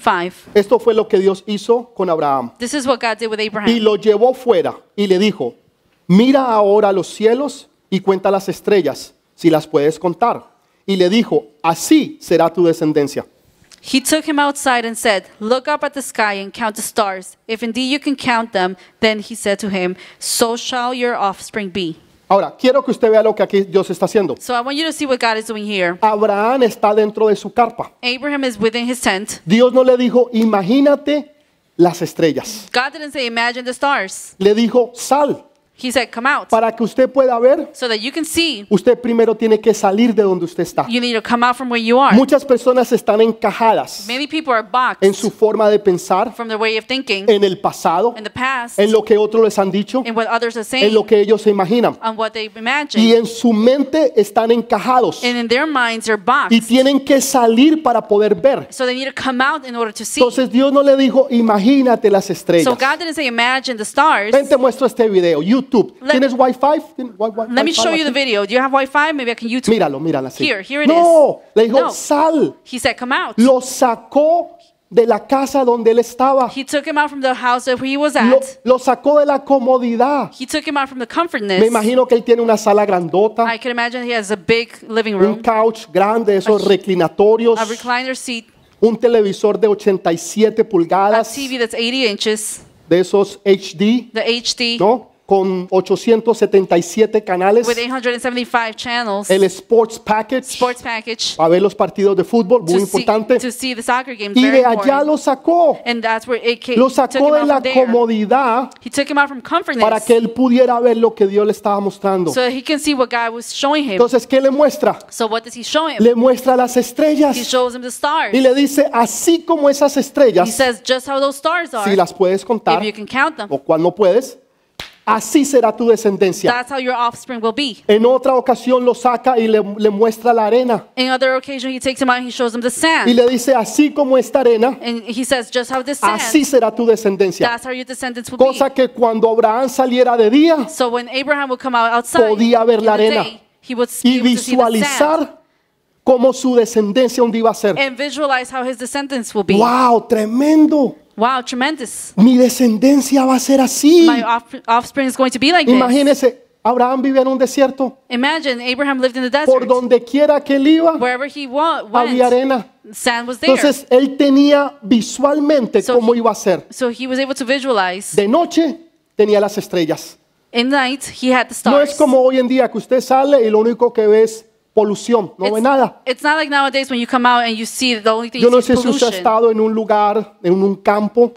Esto fue lo que Dios hizo con Abraham. Abraham. Y lo llevó fuera y le dijo, mira ahora los cielos y cuenta las estrellas, si las puedes contar. Y le dijo, así será tu descendencia. He took him outside and said, Look up at the sky and count the stars. If indeed you can count them, then he said to him, So shall your offspring be. Ahora, quiero que usted vea lo que aquí Dios está haciendo. So I want you to see what God is doing here. Abraham está dentro de su carpa. Abraham is within his tent. Dios no le dijo, imagínate las estrellas. God didn't say, Imagine the stars. Le dijo, sal. Para que usted pueda ver, usted primero tiene que salir de donde usted está. You need to come out from Muchas personas están encajadas en su forma de pensar, en el pasado, en lo que otros les han dicho, en lo que ellos se imaginan. Y en su mente están encajados. And Y tienen que salir para poder ver. So they need to come out in order Entonces Dios no le dijo, imagínate las estrellas. te muestro este video. YouTube YouTube. ¿Tienes Wi-Fi? ¿Tienes wi let me show you the video. Do you have Wi-Fi? Maybe I can YouTube. Míralo, míralo así. Here, here it no, le dijo, sal. He said, come out. Lo sacó de la casa donde él estaba. He took him out from the house where he was at. Lo, sacó de la comodidad. He took him out from the comfortness. Me imagino que él tiene una sala grandota. I can imagine he has a big living room. Un couch grande, esos reclinatorios. A recliner seat. Un televisor de 87 pulgadas. A TV that's 80 inches. De esos HD. The HD. ¿No? con 877 canales. El sports package. Para ver los partidos de fútbol, muy importante. y de allá lo sacó. lo sacó de la comodidad para que él pudiera ver lo que Dios le estaba mostrando. Entonces, ¿qué le muestra? Le muestra las estrellas. Y le dice, así como esas estrellas, y si las puedes contar, o cual no puedes, así será tu descendencia. That's how your offspring will be. En otra ocasión lo saca y le, le muestra la arena. In other occasion he takes him out and he shows him the sand. Y le dice así como esta arena. And he says just how this sand. Así será tu descendencia. That's how your descendants will Cosa be. que cuando Abraham saliera de día, so when Abraham would come out outside, podía ver la arena day, he would y visualizar cómo su descendencia un día iba a ser. And visualize how his descendants will be. Wow, tremendo. Wow, tremendous. Mi descendencia va a ser así. My offspring is going to be like this. Imagínese, this. Abraham vivía en un desierto. Imagine Abraham lived in the desert. Por donde quiera que él iba, Wherever he went, había arena. Sand was there. Entonces él tenía visualmente cómo iba a ser. So he was able to visualize. De noche tenía las estrellas. In night, he had the stars. No es como hoy en día que usted sale y lo único que ve polución, no hay nada. It's not like nowadays when you come out and you see the only Yo no sé si usted ha estado en un lugar, en un campo,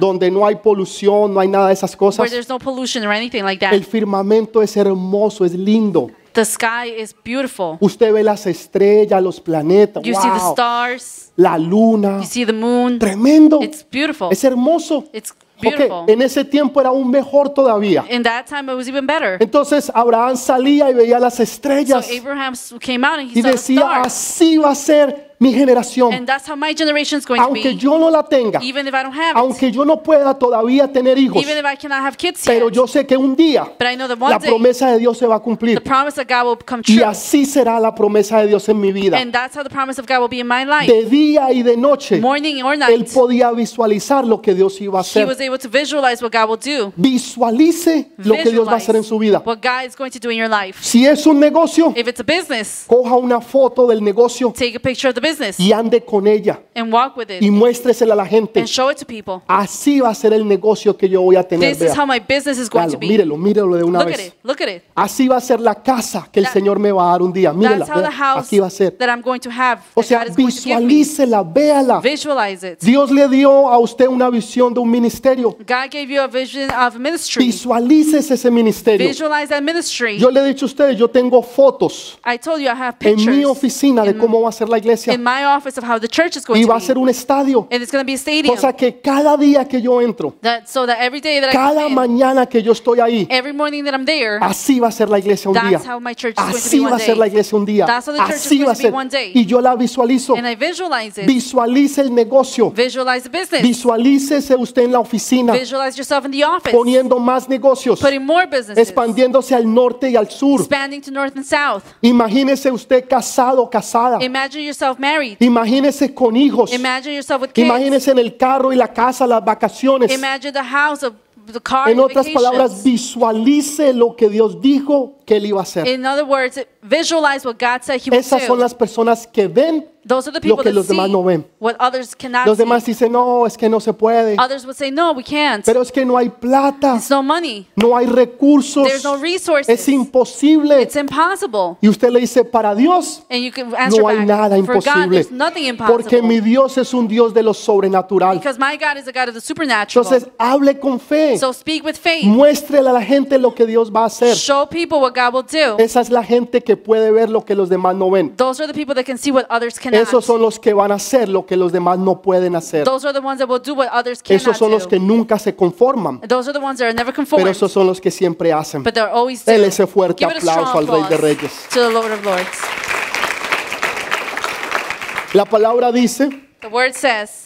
donde no hay polución, no hay nada de esas cosas. El firmamento es hermoso, es lindo. sky Usted ve las estrellas, los planetas, la luna, tremendo, es hermoso. It's porque en ese tiempo era aún mejor todavía. that time it was even better. Entonces Abraham salía y veía las estrellas. So came out and he y decía, así va a ser mi generación. aunque yo no la tenga, aunque yo no pueda todavía tener hijos, pero yo sé que un día la promesa de Dios se va a cumplir. y así será la promesa de Dios en mi vida. De día y de noche, él podía visualizar lo que Dios iba a hacer. Visualice lo que Dios va a hacer en su vida. Si es un negocio, coja una foto del negocio. Y ande con ella. Y muéstresela a la gente. Así va a ser el negocio que yo voy a tener. Vea. Mírelo, mírelo de una vez. Así va a ser la casa que el Señor me va a dar un día. Mírela. That's Aquí va a ser. o sea, visualícela, véala. Dios le dio a usted una visión de un ministerio. God Visualícese ese ministerio. Yo le he dicho a ustedes, yo tengo fotos en mi oficina de cómo va a ser la iglesia my office of how the church is going y va a ser un estadio. And it's going to be a stadium. Cosa que cada día que yo entro, that, so that every day that I cada in, mañana que yo estoy ahí, every morning that I'm there, así va a ser la iglesia un día. that's how my church be one day. Así va a ser la iglesia un día. That's how the church is Así va a be ser. one day. Y yo la visualizo. And I visualize it. Visualice el negocio. Visualize the business. Visualícese usted en la oficina Visualize yourself in the office. poniendo más negocios, Putting more businesses. expandiéndose al norte y al sur. Expanding to north and south. Imagínese usted casado, o casada, Imagine yourself married Imagínese con hijos. Imagine Imagínese en el carro y la casa, las vacaciones. en otras palabras, visualice lo que Dios dijo que él iba a hacer. Esas son las personas que ven Those are the people lo que that los demás see no ven. What others cannot Los demás dicen, no, es que no se puede. Others would say, no, we can't. Pero es que no hay plata. There's no money. No hay recursos. There's no resources. Es imposible. It's impossible. Y usted le dice, para Dios And you can answer no hay back, nada for God, there's nothing impossible. Porque mi Dios es un Dios de lo sobrenatural. Because my God is a God of the supernatural. Entonces hable con fe. So speak with faith. Muéstrele a la gente lo que Dios va a hacer. Show people what God will do. Esa es la gente que puede ver lo que los demás no ven. Those are the people that can see what others cannot esos son los que van a hacer lo que los demás no pueden hacer. Esos son los que nunca se conforman. Pero esos son los que siempre hacen. Él ese fuerte aplauso al Rey de Reyes. La palabra dice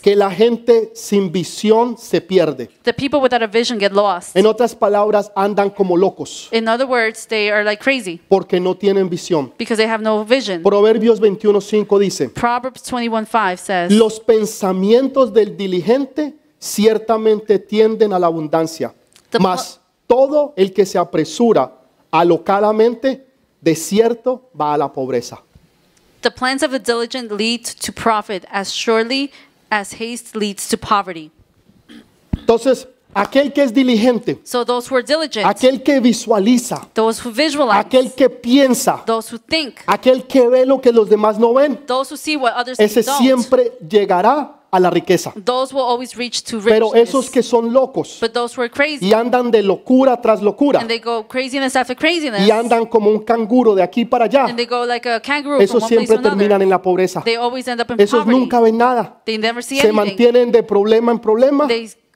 que la gente sin visión se pierde. the people without a vision get lost. En otras palabras, andan como locos In other words, they are like crazy porque no tienen visión. because they have no vision. Proverbios 21:5 dice, Proverbs 21:5 says, los pensamientos del diligente ciertamente tienden a la abundancia, mas todo el que se apresura alocadamente, de cierto va a la pobreza. The plans of the diligent lead to profit as surely as haste leads to poverty. Entonces, aquel que es diligente, so those who are diligent, aquel que visualiza, those who visualize, aquel que piensa, those who think, aquel que ve lo que los demás no ven, those who see what others ese don't. llegará a la riqueza. Pero esos que son locos y andan de locura tras locura y andan como un canguro de aquí para allá, esos siempre terminan en la pobreza. Esos nunca ven nada. Se mantienen de problema en problema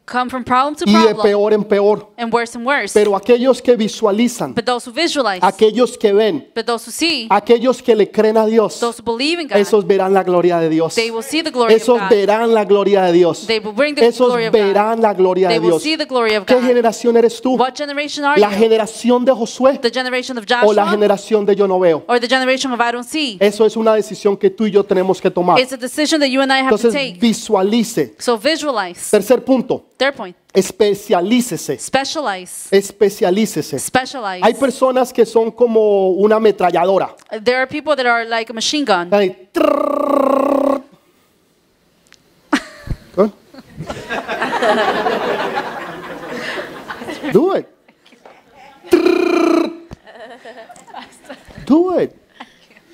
Come from problem to problem, y de peor en peor. And worse and worse. Pero aquellos que visualizan, But those who visualize, aquellos que ven, But those who see, aquellos que le creen a Dios, those who believe in God, esos verán la gloria de Dios. They will see the glory esos of God. verán la gloria de Dios. They will bring the esos glory of verán God. la gloria They de Dios. Will see the glory of God. ¿Qué generación eres tú? What generation are ¿La you? generación de Josué? The generation of Joshua? ¿O la generación de yo no veo? Or the generation of I don't see? Eso es una decisión que tú y yo tenemos que tomar. It's a decision that you and I have Entonces, to take. visualice. Tercer punto. Third point. Especialícese. Specialize. Especialícese. Specialize. Hay personas que son como una ametralladora. There are people that are like a machine gun. ¿Eh? Do it. Do it.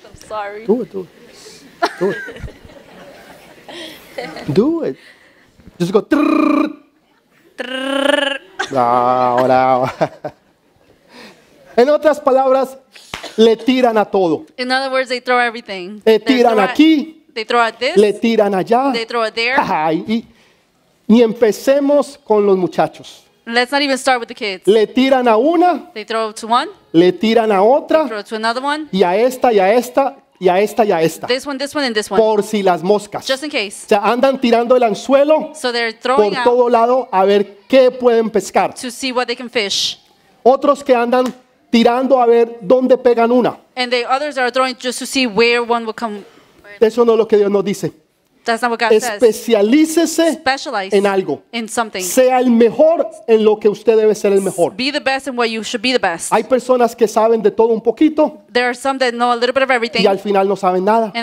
I'm sorry. Do it. Do it. Do it. Do it. Just go. Ahora. ahora. En otras palabras, le tiran a todo. In other words, they throw everything. Le tiran throw aquí. they throw at this. Le tiran allá. They throw at there. Ajá, y, ni empecemos con los muchachos. Let's not even start with the kids. Le tiran a una. They throw to one. Le tiran a otra. They throw to another one. Y a esta y a esta y a esta y a esta. Por si las moscas. Just in case. andan tirando el anzuelo por todo lado a ver qué pueden pescar. Otros que andan tirando a ver dónde pegan una. Eso no es lo que Dios nos dice. Especialícese en algo. Sea el mejor en lo que usted debe ser el mejor. Hay personas que saben de todo un poquito. Y al final no saben nada.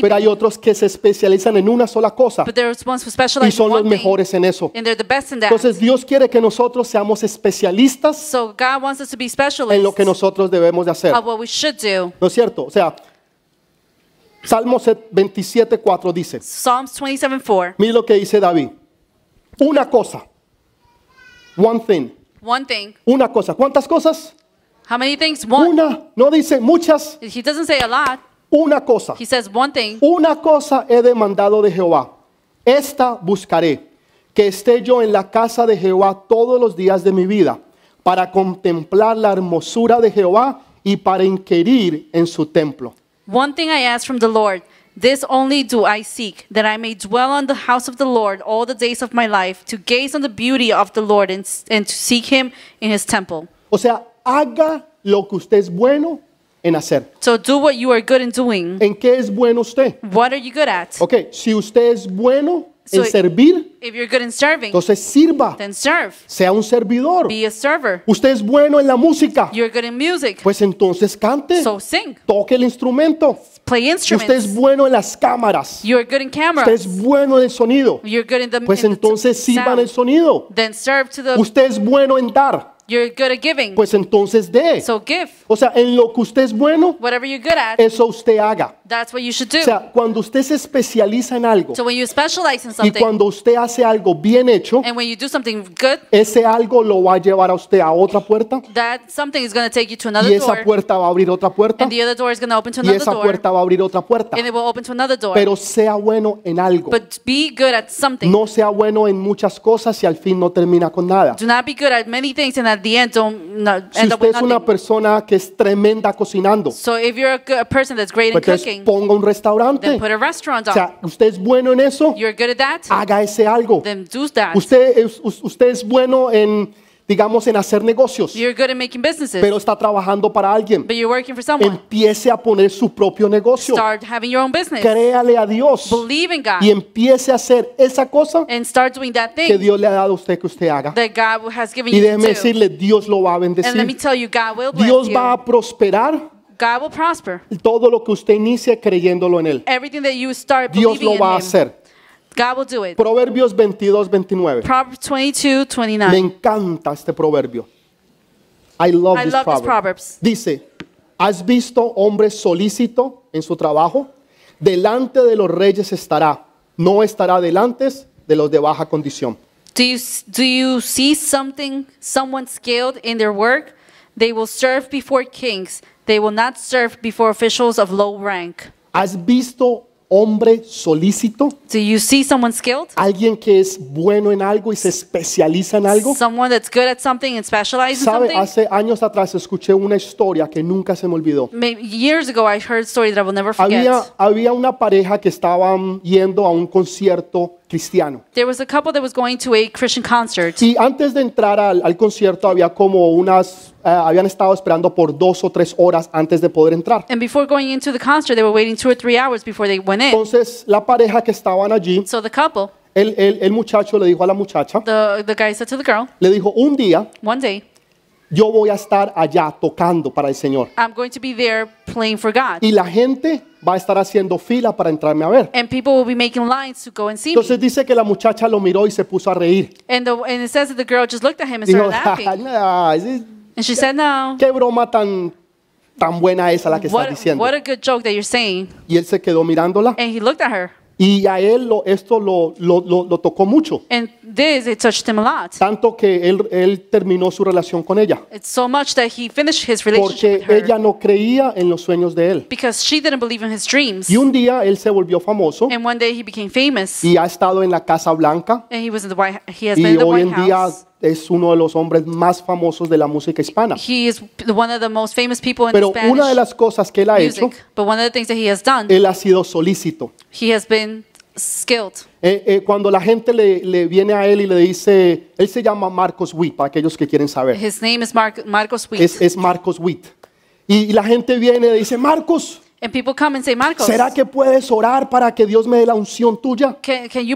Pero hay otros que se especializan en una sola cosa. y son los mejores en eso. Entonces Dios quiere que nosotros seamos especialistas en lo que nosotros debemos de hacer. ¿No es cierto? O sea, Salmo 27.4 dice. Psalms 27.4. Mira lo que dice David. Una cosa. One thing. One thing. Una cosa. ¿Cuántas cosas? How many things? One. Una. No dice muchas. He doesn't say a lot. Una cosa. He says one thing. Una cosa he demandado de Jehová. Esta buscaré. Que esté yo en la casa de Jehová todos los días de mi vida. Para contemplar la hermosura de Jehová y para inquirir en su templo. One thing I ask from the Lord, this only do I seek, that I may dwell on the house of the Lord all the days of my life, to gaze on the beauty of the Lord and, and to seek him in his temple. O sea, haga lo que usted es bueno en hacer. So do what you are good in doing. ¿En qué es bueno usted? What are you good at? Okay, si usted es bueno en servir, entonces sirva. Sea un servidor. Usted es bueno en la música. Pues entonces cante. Toque el instrumento. Usted es bueno en las cámaras. Usted es bueno en el sonido. pues entonces sirva en el sonido. Usted es bueno en dar. Pues entonces dé. o sea, en lo que usted es bueno, eso usted haga. That's what you should do. O sea, cuando usted se especializa en algo So when you specialize in y cuando usted hace algo bien hecho, and when you do something good, ese algo lo va a llevar a usted a otra puerta that something is going to take you to another y esa door puerta va a abrir otra puerta and the other door is going to open to y another esa door puerta va a abrir otra puerta. and it will open to another door. Pero sea bueno en algo. But be good at something. No sea bueno en muchas cosas y al fin no termina con nada. Do not be good at many things and at the end don't no- Si usted es una persona que es tremenda cocinando, So if you're a, good, a person that's great in pues entonces cooking, ponga un restaurante. O sea, usted es bueno en eso, haga ese algo. Usted es, usted es bueno en digamos, en hacer negocios. Pero está trabajando para alguien. Empiece a poner su propio negocio. Créale a Dios. Y empiece a hacer esa cosa que Dios le ha dado a usted que usted haga. y déjeme decirle, Dios lo va a bendecir. Dios va a prosperar God will prosper. Todo lo que usted inicia creyéndolo en él. Everything that you start Dios believing lo va a in hacer. God will do it. Proverbios 22, 29. Proverbs 22, 29. Me encanta este proverbio. I love, I this love proverb. Dice, ¿has visto hombre solícito en su trabajo? Delante de los reyes estará, no estará delante de los de baja condición. Do you, do you see something, someone skilled in their work? They will serve before kings. They will not serve before officials of low rank. ¿Has visto hombre solícito? Do you see someone skilled? Alguien que es bueno en algo y se especializa en algo. Someone that's good at something and specializes in something. Hace años atrás escuché una historia que nunca se me olvidó. Maybe Years ago, I heard a story that I will never forget. Había, había una pareja que estaban yendo a un concierto cristiano. There was a couple that was going to a Christian concert. Y antes de entrar al, al concierto había como unas eh, habían estado esperando por dos o tres horas antes de poder entrar. And before going into the concert, they were waiting two or three hours before they went in. Entonces la pareja que estaban allí, So the couple, el, el, el muchacho le dijo a la muchacha, the, the guy said to the girl, le dijo un día one day, yo voy a estar allá tocando para el Señor. I'm going to be there playing for God. Y la gente va a estar haciendo fila para entrarme a ver. And people will be making lines to go and see Entonces me. dice que la muchacha lo miró y se puso a reír. And, the, and it says that the girl just looked at him and started laughing. Nah, and she said, "No." Qué broma tan tan buena esa la que what, estás diciendo. What a good joke that you're saying. Y él se quedó mirándola. And he looked at her. Y a él esto lo, tocó mucho. And Tanto que él, él terminó su relación con ella. so much that he finished his relationship Porque ella no creía en los sueños de él. Y un día él se volvió famoso. Y ha estado en la Casa Blanca. y hoy en día es uno de los hombres más famosos de la música hispana. Pero una de las cosas que él ha hecho, él ha sido solícito. He eh, eh, cuando la gente le, viene a él y le dice, él se llama Marcos Witt, para aquellos que quieren saber. Es, Marcos Witt. Y, y la gente viene y dice, Marcos, ¿Será que puedes orar para que Dios me dé la unción tuya? y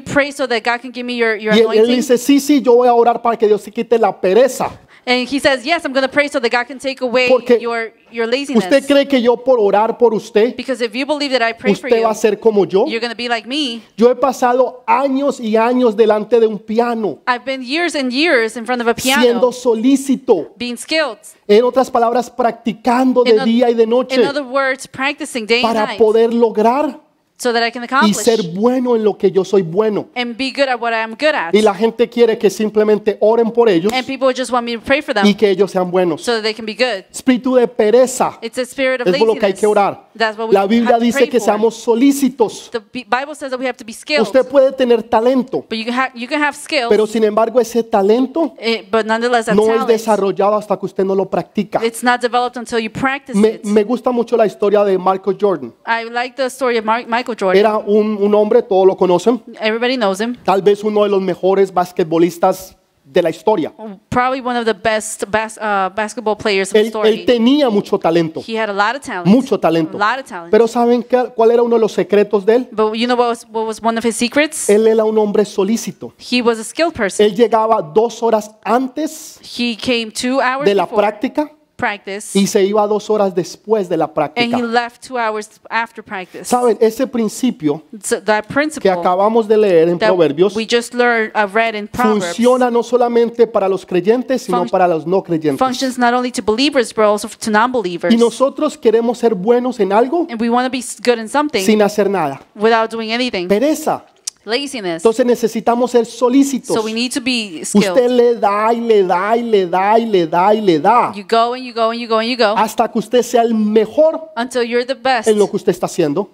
él, dice, sí, sí, yo voy a orar para que Dios se quite la pereza. And he says, yes, I'm going to pray so that God can take away Porque your, your laziness. ¿Usted cree que yo por orar por usted, Because if you believe that I pray for usted va you, a ser como yo? you're going to be like me. Yo he pasado años y años delante de un piano, I've been years and years in front of a piano, siendo solícito. being skilled. En otras palabras, practicando de In oth- día y de noche In other words, practicing day and para night poder lograr so that I can y ser bueno en lo que yo soy bueno. and be good at what I am good at. Y la gente quiere que simplemente oren por ellos And people just want me to pray for them y que ellos sean buenos. so that they can be good. Espíritu de pereza It's a spirit of es por lo que hay que orar. That's what we La Biblia have to dice pray que for. seamos solícitos. The Bible says that we have to be skilled. Usted puede tener talento, but you can have you can have skills, pero sin embargo ese talento eh, but nonetheless that no es desarrollado hasta que usted no lo practica. it's not developed until you practice Me, it. me gusta mucho la historia de Marco Jordan. I like the story of Mark, Michael Michael Jordan. Era un, un hombre, todos lo conocen. Everybody knows him. Tal vez uno de los mejores basquetbolistas de la historia. Probably one of the best bas uh, basketball players of él, story. él tenía mucho talento. He had a lot of talent. Mucho talento. A lot of talent. Pero ¿saben qué, cuál era uno de los secretos de él? But you know what was, what was one of his secrets? Él era un hombre solícito. He was a skilled person. Él llegaba dos horas antes He came two hours de la before. práctica practice. Y se iba dos horas después de la práctica. And he left two hours after practice. Saben, ese principio que acabamos de leer en Proverbios we just learned, uh, read in funciona no solamente para los creyentes, sino para los no creyentes. Functions not only to believers, but also to non-believers. Y nosotros queremos ser buenos en algo And we want to be good in something sin hacer nada. Without doing anything. Pereza. Entonces necesitamos ser solícitos. Usted le da y le da y le da y le da y le da. You go and you go and you go and you go. Hasta que usted sea el mejor Until you're the best en lo que usted está haciendo.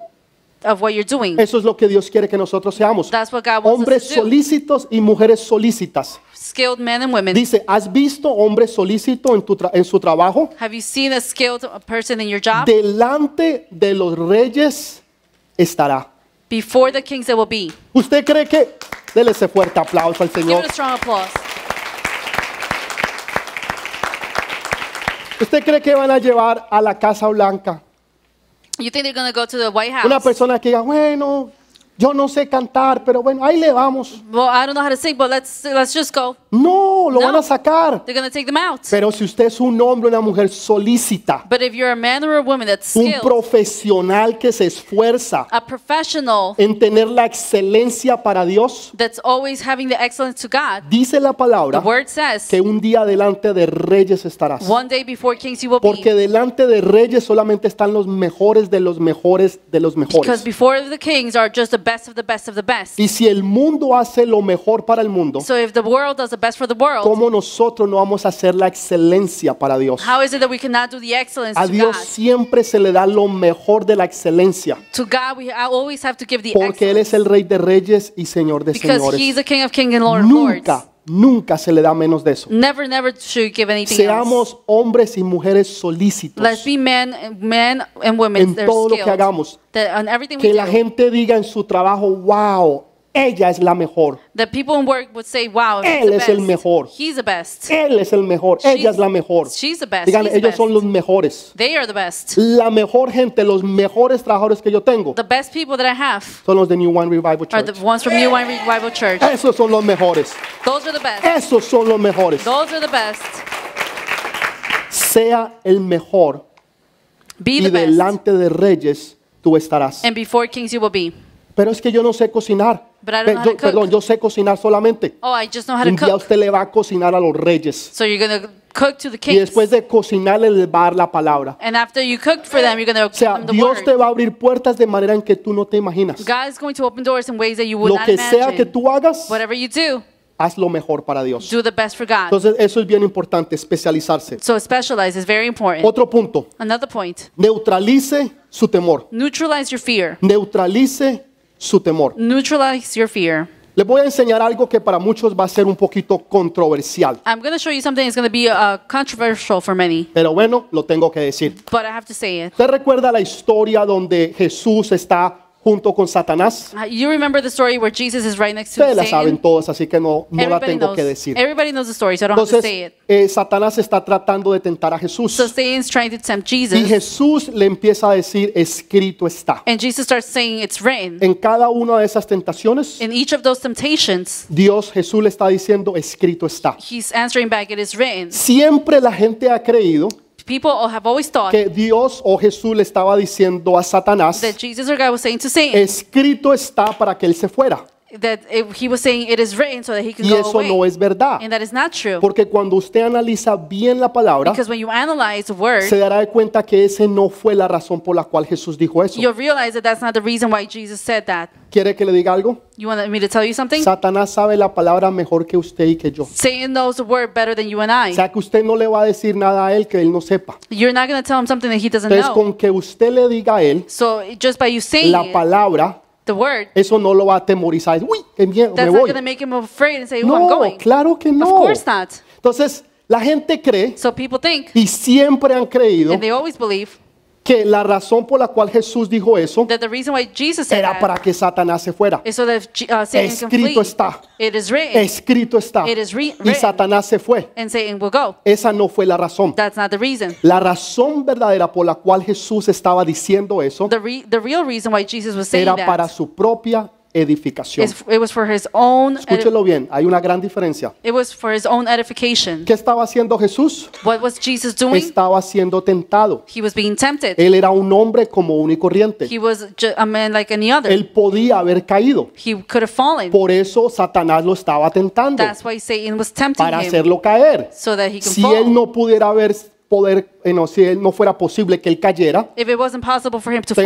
Of what you're doing. Eso es lo que Dios quiere que nosotros seamos. hombres solícitos y mujeres solícitas. Skilled men and women. Dice, ¿has visto hombre solícito en, tu en su trabajo? Have you seen a skilled person in your job? Delante de los reyes estará. Before the ¿Usted cree que? Dele ese fuerte aplauso al Señor. ¿Usted cree que van a llevar a la Casa Blanca una persona que diga, bueno, yo no sé cantar, pero bueno, ahí le vamos. No, lo van a sacar. Pero si usted es un hombre o una mujer solícita, un profesional que se esfuerza a en tener la excelencia para Dios, dice la palabra que un día delante de reyes estarás. Porque delante de reyes solamente están los mejores de los mejores de los mejores. Y si el mundo hace lo mejor para el mundo, so ¿cómo nosotros no vamos a hacer la excelencia para Dios? a Dios siempre se le da lo mejor de la excelencia. Porque Él es el Rey de Reyes y Señor de Señores. Nunca Nunca se le da menos de eso. Never, never should give anything Seamos else. hombres y mujeres solícitos. Let's be men, men and women, en todo skills, lo que hagamos. That on everything que we la do. gente diga en su trabajo, wow, ella es la mejor. The people in work would say, wow, Él es el mejor. He's the best. Él es el mejor. She's, Ella es la mejor. She's the best. Digan, ellos the best. son los mejores. They are the best. La mejor gente, los mejores trabajadores que yo tengo. The best people that I have son los de New Wine Revival Church. Are the ones from New Wine Revival Church. Esos son los mejores. Those are the best. Esos son los mejores. Those are the best. Sea el mejor. Be the y delante de reyes tú estarás. And before kings you will be pero es que yo no sé cocinar. perdón, yo sé cocinar solamente. Oh, Un día usted le va a cocinar a los reyes. Y después de cocinar Le va a dar la palabra. Y after o sea, Dios te va a abrir puertas de manera en que tú no te imaginas. Lo que sea que tú hagas, whatever you do, haz lo mejor para Dios. Do the best for God. Entonces eso es bien importante, especializarse. So specialize is very important. Otro punto. Another Neutralice su temor. Neutralize your fear. Neutralice su temor. Neutralize your fear. Les voy a enseñar algo que para muchos va a ser un poquito controversial. I'm going to show you something that's going to be uh, controversial for many. Pero bueno, lo tengo que decir. But I have to say it. ¿Usted recuerda la historia donde Jesús está junto con Satanás. Uh, you remember the story where Jesus is right next to Ustedes la saben todas, así que no, no la tengo knows. que decir. Everybody knows the story, so I don't have to say Entonces, it. eh, Satanás está tratando de tentar a Jesús. So Satan's trying to tempt Jesus. Y Jesús le empieza a decir, escrito está. and Jesus starts saying it's written. En cada una de esas tentaciones, In each of those temptations, Dios Jesús le está diciendo, escrito está. he's answering back, it is written. Siempre la gente ha creído que Dios o Jesús le estaba diciendo a Satanás, escrito está para que él se fuera that he was saying it is written so that he can y go eso away. no es verdad. And that is not true. Porque cuando usted analiza bien la palabra, Because when you analyze the word, se dará de cuenta que ese no fue la razón por la cual Jesús dijo eso. you'll realize that that's not the reason why Jesus said that. ¿Quiere que le diga algo? You want me to tell you something? Satanás sabe la palabra mejor que usted y que yo. Satan knows the word better than you and I. O sea que usted no le va a decir nada a él que él no sepa. You're not going to tell him something that he doesn't Entonces know. con que usted le diga a él so just by you saying la it, palabra, the word, eso no lo va a atemorizar. Uy, me that's not voy. going make him afraid and say, "I'm I'm No, going. claro que Of no. course not. Entonces, la gente cree So people think, y siempre han creído and they always believe que la razón por la cual Jesús dijo eso era para que Satanás se fuera. Escrito está. It Escrito está. Y Satanás se fue. Esa no fue la razón. La razón verdadera por la cual Jesús estaba diciendo eso era para su propia edificación. It was for his own Escúchelo bien, hay una gran diferencia. It was for his own edification. ¿Qué estaba haciendo Jesús? What was Jesus doing? Estaba siendo tentado. He was being tempted. Él era un hombre como un y corriente. He was a man like any other. Él podía haber caído. He could have fallen. Por eso Satanás lo estaba tentando. That's why Satan was tempting para hacerlo caer. So that he can si fall. él no pudiera haber poder, eh, si él no fuera posible que él cayera, If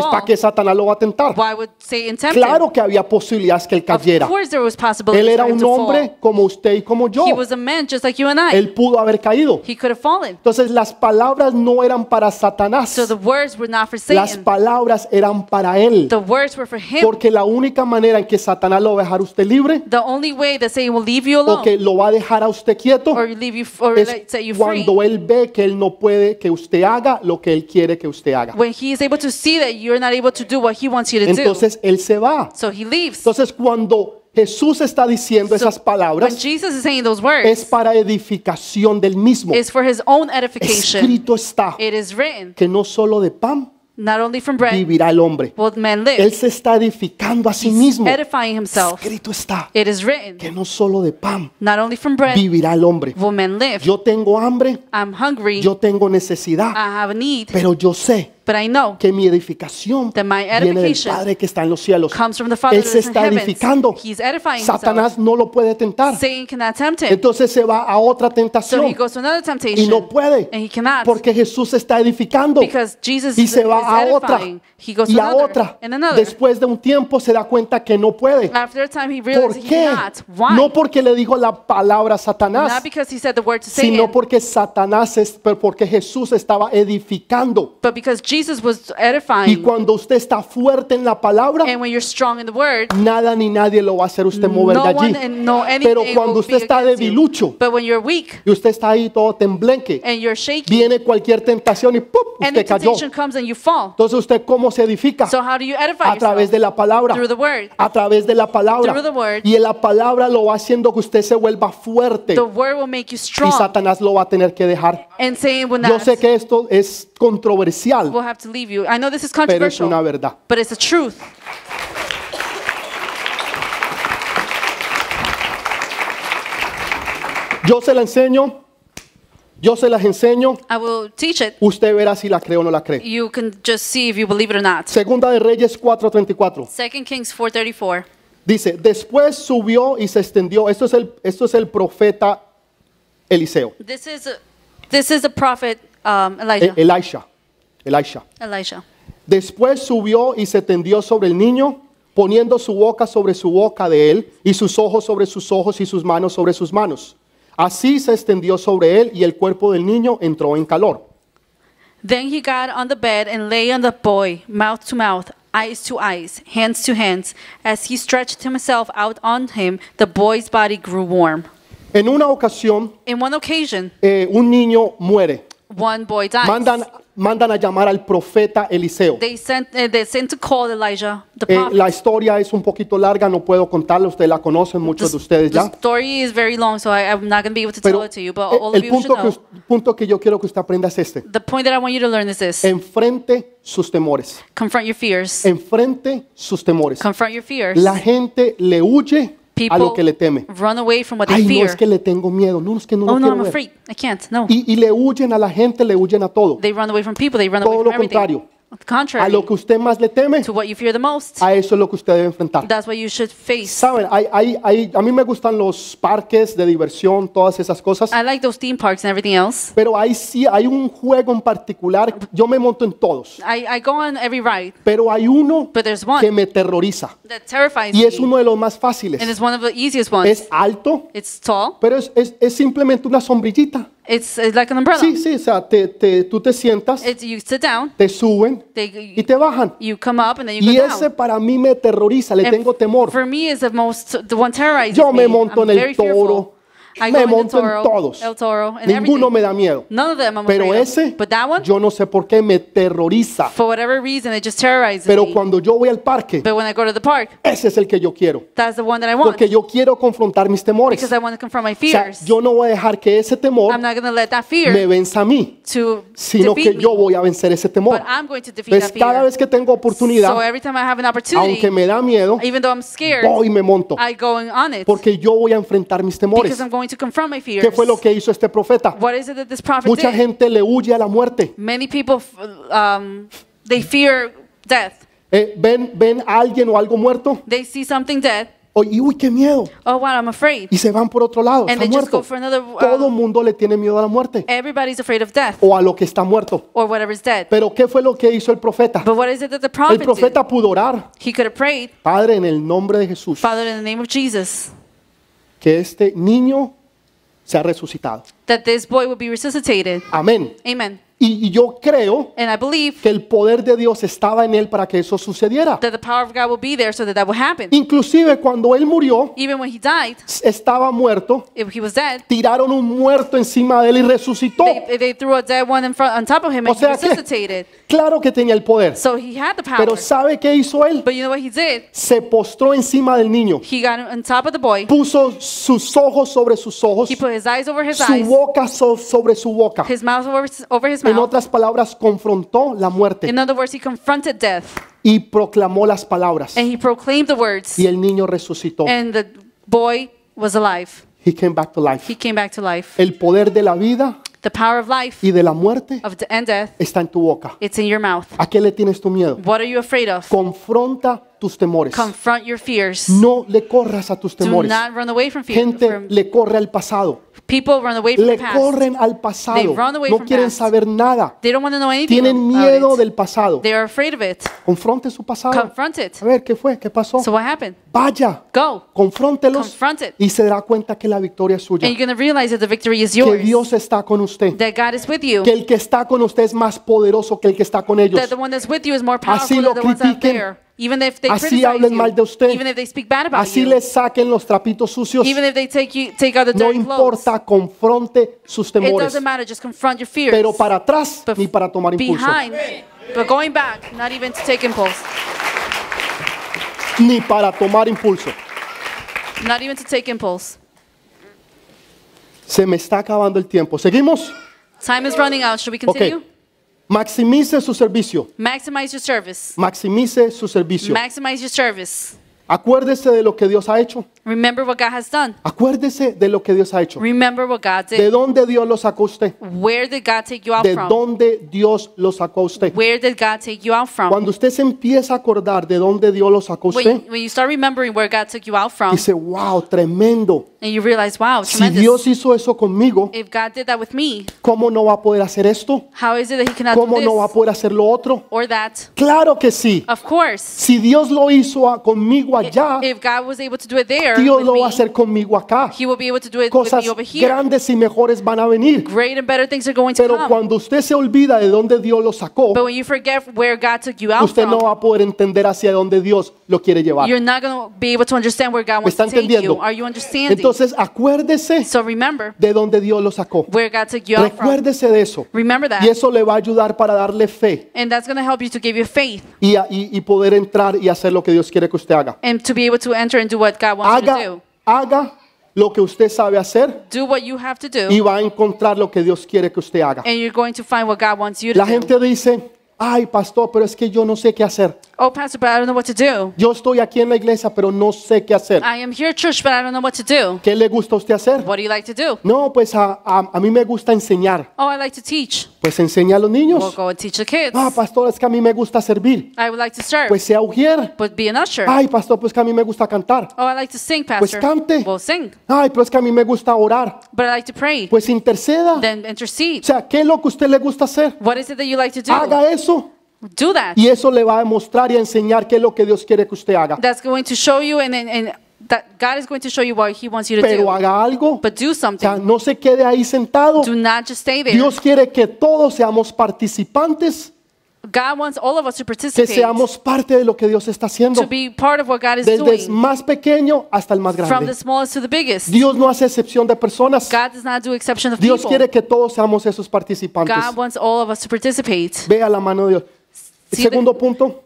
¿para qué Satanás lo va a tentar? Claro que había posibilidades que él cayera. Él era un hombre como usted y como yo. Él pudo haber caído. Entonces las palabras no eran para Satanás, las palabras eran para él. Porque la única manera en que Satanás lo va a dejar usted libre the o que lo va a dejar a usted quieto es cuando él ve que él no puede que usted haga lo que él quiere que usted haga. When he is able to see that you're not able to do what he wants you to Entonces él se va. So he leaves. Entonces cuando Jesús está diciendo esas palabras. Words, es para edificación del mismo. Escrito está. que no solo de pan Not only from bread, vivirá el hombre. Both man live. Él se está edificando a sí mismo. Edifying himself. Escrito está It is written, que no solo de pan not only from bread, vivirá el hombre. Will man live. Yo tengo hambre. I'm hungry. Yo tengo necesidad. I have need. Pero yo sé But I know que mi edificación that viene del Padre que está en los cielos. comes Él se está edificando. Satanás no lo puede tentar. tempt Entonces se va a otra tentación y no puede he porque Jesús se está edificando. y se va a otra y a another otra. Después de un tiempo se da cuenta que no puede. ¿Por qué? No porque le dijo la palabra Satanás, sino porque Satanás es, porque Jesús estaba edificando. Y cuando usted está fuerte en la palabra, strong nada ni nadie lo va a hacer usted mover de allí. Pero cuando usted está debilucho y usted está ahí todo temblenque, viene cualquier tentación y ¡pum! usted cayó. Entonces usted cómo se edifica? a través de la palabra. A través de la palabra. Y la palabra lo va haciendo que usted se vuelva fuerte. Y Satanás lo va a tener que dejar. Yo sé que esto es controversial, we'll have to leave you. I know this is pero es controversial, una verdad. but it's the truth. Yo se la enseño, yo se las enseño, I will teach it. usted verá si la cree o no la cree. You can just see if you believe it or not. Segunda de Reyes 4:34 Second Kings 4:34. dice, después subió y se extendió. Esto es el, esto es el profeta Eliseo. This is this is the prophet Um, e-, Elisha. Elisha. Elisha. Después subió y se tendió sobre el niño, poniendo su boca sobre su boca de él, y sus ojos sobre sus ojos, y sus manos sobre sus manos. Así se extendió sobre él, y el cuerpo del niño entró en calor. Then he got on the bed and lay on the boy, mouth to mouth, eyes to eyes, hands to hands. As he stretched himself out on him, the boy's body grew warm. En una ocasión, In one occasion, eh, un niño muere one boy dies. Mandan, mandan a llamar al profeta Eliseo. They sent, eh, they sent to call Elijah, the Eh, prophet. la historia es un poquito larga, no puedo contarla, ustedes la conocen muchos de ustedes The ya. story is very long, so I'm not going to be able to Pero tell to you, but eh, all of el que, punto que yo quiero que usted aprenda es este. The point that I want you to learn is this. Enfrente sus temores. Confront your fears. Enfrente sus temores. Confront your fears. La gente le huye a lo que le teme. Run away from what they Ay, fear. no es que le tengo miedo, no es que no oh, lo no, quiero I'm ver. afraid. I can't. No. Y, y, le huyen a la gente, le huyen a todo. They run away from people, they run todo away from lo everything. contrario, Contrary, a lo que usted más le teme, to what you fear the most. a eso es lo que usted debe enfrentar. That's what you should face. Saben, hay, hay, hay, a mí me gustan los parques de diversión, todas esas cosas. I like those theme parks and everything else. Pero hay sí, hay un juego en particular. Yo me monto en todos. I, I go on every ride. Pero hay uno But there's one que me terroriza. That terrifies y es uno de los más fáciles. And it's one of the easiest ones. Es alto. It's tall. Pero es, es, es simplemente una sombrillita. It's, like an umbrella. Sí, sí, o sea, tú te sientas, te suben y te bajan. come up and then you Y ese para mí me terroriza, le tengo temor. For me, the most the one Yo me monto en el toro, I me monto en todos. El Toro, and Ninguno everything. me da miedo. None of them I'm Pero ese, But that one, yo no sé por qué, me terroriza. for whatever reason, it just terrorizes Pero me. cuando yo voy al parque, But when I go to the park, ese es el que yo quiero. that's the one that I want. Porque yo quiero confrontar mis temores. because I want to confront my O sea, fears. yo no voy a dejar que ese temor I'm not let that fear me venza a mí, to sino defeat que me. yo voy a vencer ese temor. but I'm going to defeat Entonces, that cada fear. vez que tengo oportunidad, so every time I have an opportunity, aunque me da miedo, even though I'm scared, voy y me monto. I go on it. Porque yo voy a enfrentar mis temores. Because I'm going going to confront my fears. ¿Qué fue lo que hizo este profeta? What is it that this prophet Mucha did? gente le huye a la muerte. Many people um, they fear death. Eh, ven, ven a alguien o algo muerto. They see something dead. Oh, y uy, qué miedo. Oh, wow, I'm afraid. Y se van por otro lado. And está muerto. Another, uh, Todo mundo le tiene miedo a la muerte. Everybody's afraid of death. O a lo que está muerto. Or whatever's dead. Pero ¿qué fue lo que hizo el profeta? But what is it that the prophet el profeta did? pudo orar. He could have prayed. Padre, en el nombre de Jesús. Father, in the name of Jesus que este niño sea resucitado. That this boy will be resuscitated. Amén. Amen. Y, yo creo que el poder de Dios estaba en él para que eso sucediera. Inclusive cuando él murió, estaba muerto, tiraron un muerto encima de él y resucitó. Claro que tenía el poder, pero ¿sabe qué hizo él? Se postró encima del niño, puso sus ojos sobre sus ojos, y su boca sobre su boca en otras palabras, confrontó la muerte he y proclamó las palabras. and he proclaimed the Y el niño resucitó. And the boy was alive. El poder de la vida y de la muerte está en tu boca. ¿A qué le tienes tu miedo? What are Confronta tus temores. Confront your fears. No le corras a tus temores. Do not run away from fear, Gente from... le corre al pasado. People run away from le past. corren al pasado. They run away no from quieren past. saber nada. They don't want to know anything Tienen miedo about it. del pasado. They are afraid of it. Confronte su pasado. Confront it. A ver, ¿qué fue? ¿Qué pasó? So what happened? Vaya. Go. Confróntelos. Confront it. Y se dará cuenta que la victoria es suya. And you're going to realize that the victory is yours. Que Dios está con usted. That God is with you. Que el que está con usted es más poderoso que el que está con ellos. That the one that's with you is more powerful Así lo than the critiquen. ones out there Even if they Así criticize hablen you, mal de usted. Even if they speak bad about Así you, le saquen los trapitos sucios. Even if they take you, take out the no importa, clothes. confronte sus temores. doesn't matter, just confront your fears. Pero para atrás But ni para tomar impulso. but going back, not even to take impulse, Ni para tomar impulso. not even to take impulse. Se me está acabando el tiempo. ¿Seguimos? Time is running out. Should we continue? Ok. Maximice su servicio. Maximize your service. Maximice su servicio. Maximize your service. Acuérdese de lo que Dios ha hecho. Remember what God has done. Acuérdese de lo que Dios ha hecho. Remember what God did. ¿De dónde Dios lo sacó usted? Where did God take you out ¿De from? dónde Dios lo sacó usted? Where did God take you out from? Cuando usted se empieza a acordar de dónde Dios lo sacó usted, when, when you start remembering where God took you out from, dice, wow, tremendo. And you realize, wow, si Dios hizo eso conmigo, If God did that with me, ¿cómo no va a poder hacer esto? How is it that he cannot do this? ¿Cómo no va a poder hacer lo otro? Or that. Claro que sí. Of course. Si Dios lo hizo conmigo allá, If God was able to do it there, Dios lo va a hacer conmigo acá. Cosas grandes y mejores van a venir. Pero cuando usted se olvida de dónde Dios lo sacó, usted no va a poder entender hacia dónde Dios lo quiere llevar. ¿Me está entendiendo? Entonces acuérdese de dónde Dios lo sacó. Recuérdese de eso. Y eso le va a ayudar para darle fe. Y, y, poder entrar y hacer lo que Dios quiere que usted haga. Haga haga, lo que usted sabe hacer y va a encontrar lo que Dios quiere que usted haga. La gente dice, ay pastor, pero es que yo no sé qué hacer. Oh, pastor, but I don't know what to do. Yo estoy aquí en la iglesia, pero no sé qué hacer. I am here at church, but I don't know what to do. ¿Qué le gusta a usted hacer? What do you like to do? No, pues a, a, a mí me gusta enseñar. Oh, I like to teach. Pues enseña a los niños. We'll go and teach the kids. Ah, pastor, es que a mí me gusta servir. I would like to serve. Pues sea ujier. But be an usher. Ay, pastor, pues que a mí me gusta cantar. Oh, I like to sing, pues pastor. Pues cante. We'll sing. Ay, pero es que a mí me gusta orar. But I like to pray. Pues interceda. Then intercede. O sea, ¿qué es lo que usted le gusta hacer? What is it that you like to do? Haga eso. Do that. Y eso le va a mostrar y a enseñar qué es lo que Dios quiere que usted haga. That's going to show you and, and, and that God is going to show you what he wants you to Pero haga algo. But do something. no se quede ahí sentado. Do not just stay there. Dios quiere que todos seamos participantes. God wants all of us to participate. Que seamos parte de lo que Dios está haciendo. To be part of what God is Desde doing. el más pequeño hasta el más grande. From the smallest to the biggest. Dios no hace excepción de personas. God does not do exception of Dios quiere que todos seamos esos participantes. God wants all of us to participate. Vea la mano de Dios. Segundo punto.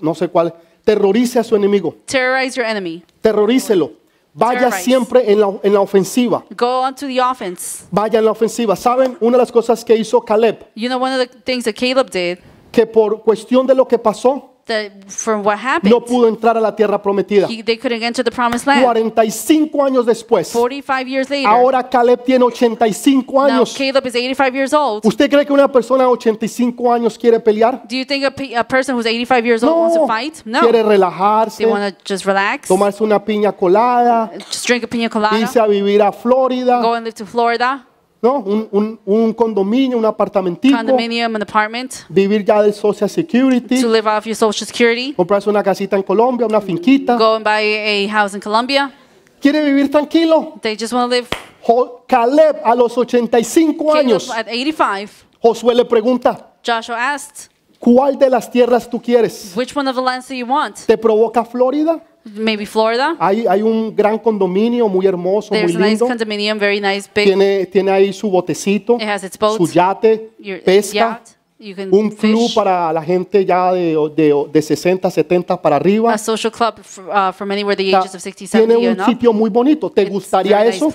No sé cuál. Terrorice a su enemigo. Terrorize your Terrorícelo. Vaya siempre en la, ofensiva. Go on the offense. Vaya en la ofensiva. ¿Saben? Una de las cosas que hizo Caleb. You know one of the things that Caleb did. Que por cuestión de lo que pasó the, from what happened. No pudo entrar a la tierra prometida. He- they couldn't enter the promised land. 45 años después, 45 years later. ahora Caleb tiene 85 now años. Caleb is 85 years old. ¿Usted cree que una persona de 85 años quiere pelear? Do you think a, a person who's 85 years old wants to fight? No. quiere relajarse, They want to just relax, tomarse una piña colada, just drink a piña colada, irse a vivir a Florida. go and live to Florida. ¿no? Un, un, un condominio, un apartamentico. Condominium, an apartment. Vivir ya del Social Security. To live off your Social Security. Comprarse una casita en Colombia, una finquita. Go and buy a house in Colombia. Quiere vivir tranquilo. They just want to live. Caleb a los 85 Caleb años. At 85. Josué le pregunta. Joshua asked. ¿Cuál de las tierras tú quieres? Which one of the lands do you want? ¿Te provoca Florida? Maybe Florida. Hay, un gran condominio muy hermoso, muy Tiene, ahí su botecito, su yate, pesca. un club para la gente ya de, 60, 70 para arriba. Uh, tiene un sitio muy bonito. ¿Te gustaría eso?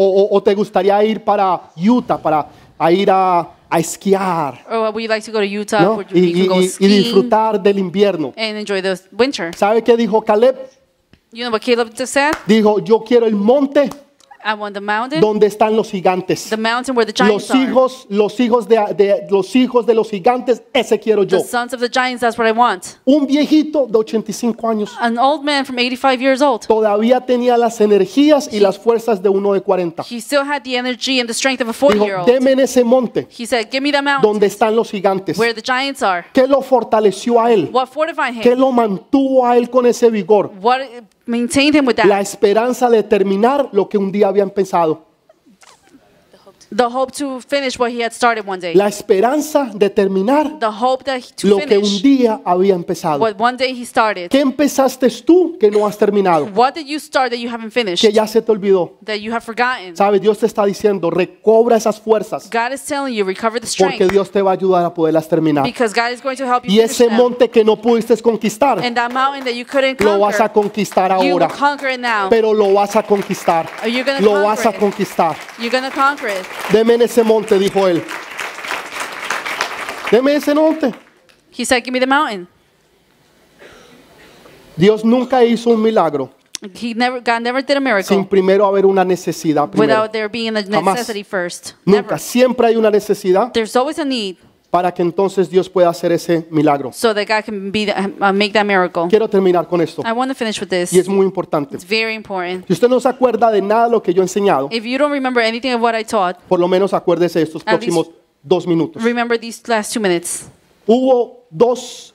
O, te gustaría ir para Utah, para ir a, a esquiar. Oh, we like to go to Utah, ¿no? y, you can go y disfrutar del invierno. And enjoy the winter. ¿Sabe qué dijo Caleb? You know what Caleb just said? Dijo, yo quiero el monte mountain, donde están los gigantes. the mountain where the giants Los are. hijos, los hijos de, de- los hijos de los gigantes, ese quiero yo. The sons of the giants, that's what I want. Un viejito de 85 años An old man from 85 years old. todavía tenía las energías y las fuerzas de uno de 40. He still had the energy and the strength of a 40 Dijo, year old. deme ese monte He said, Give me that mountain donde están los gigantes. where the giants are. ¿Qué lo fortaleció a él? What fortified ¿Qué lo mantuvo a él con ese vigor? What pues, La esperanza de terminar lo que un día habían pensado. The hope to finish what he had started one day. La esperanza de terminar The hope that he- to lo que un día había empezado. what one day he started. ¿Qué empezaste tú que no has terminado? What did you start that you haven't finished? Que ya se te olvidó. That you have forgotten. Sabes, Dios te está diciendo, recobra esas fuerzas God is telling you recover the strength. porque Dios te va a ayudar a poderlas terminar. because God is going to help you Y finish ese them. monte que no pudiste conquistar, and that mountain that you couldn't conquer. lo vas a conquistar you will conquer it now. Pero lo vas a conquistar. Are you gonna Lo vas a conquer it? conquistar. You're gonna conquer it. Deme en ese monte, dijo él. Deme ese monte. He said, Give me the mountain. Dios nunca hizo un milagro He never, God never did a miracle sin primero haber una necesidad. primero. without there being a Jamás. necessity first. Nunca, Never. siempre hay una necesidad There's always a need para que entonces Dios pueda hacer ese milagro. Quiero terminar con esto. Y es muy importante. Si usted no se acuerda de nada de lo que yo he enseñado, por lo menos acuérdese estos próximos dos minutos. Hubo dos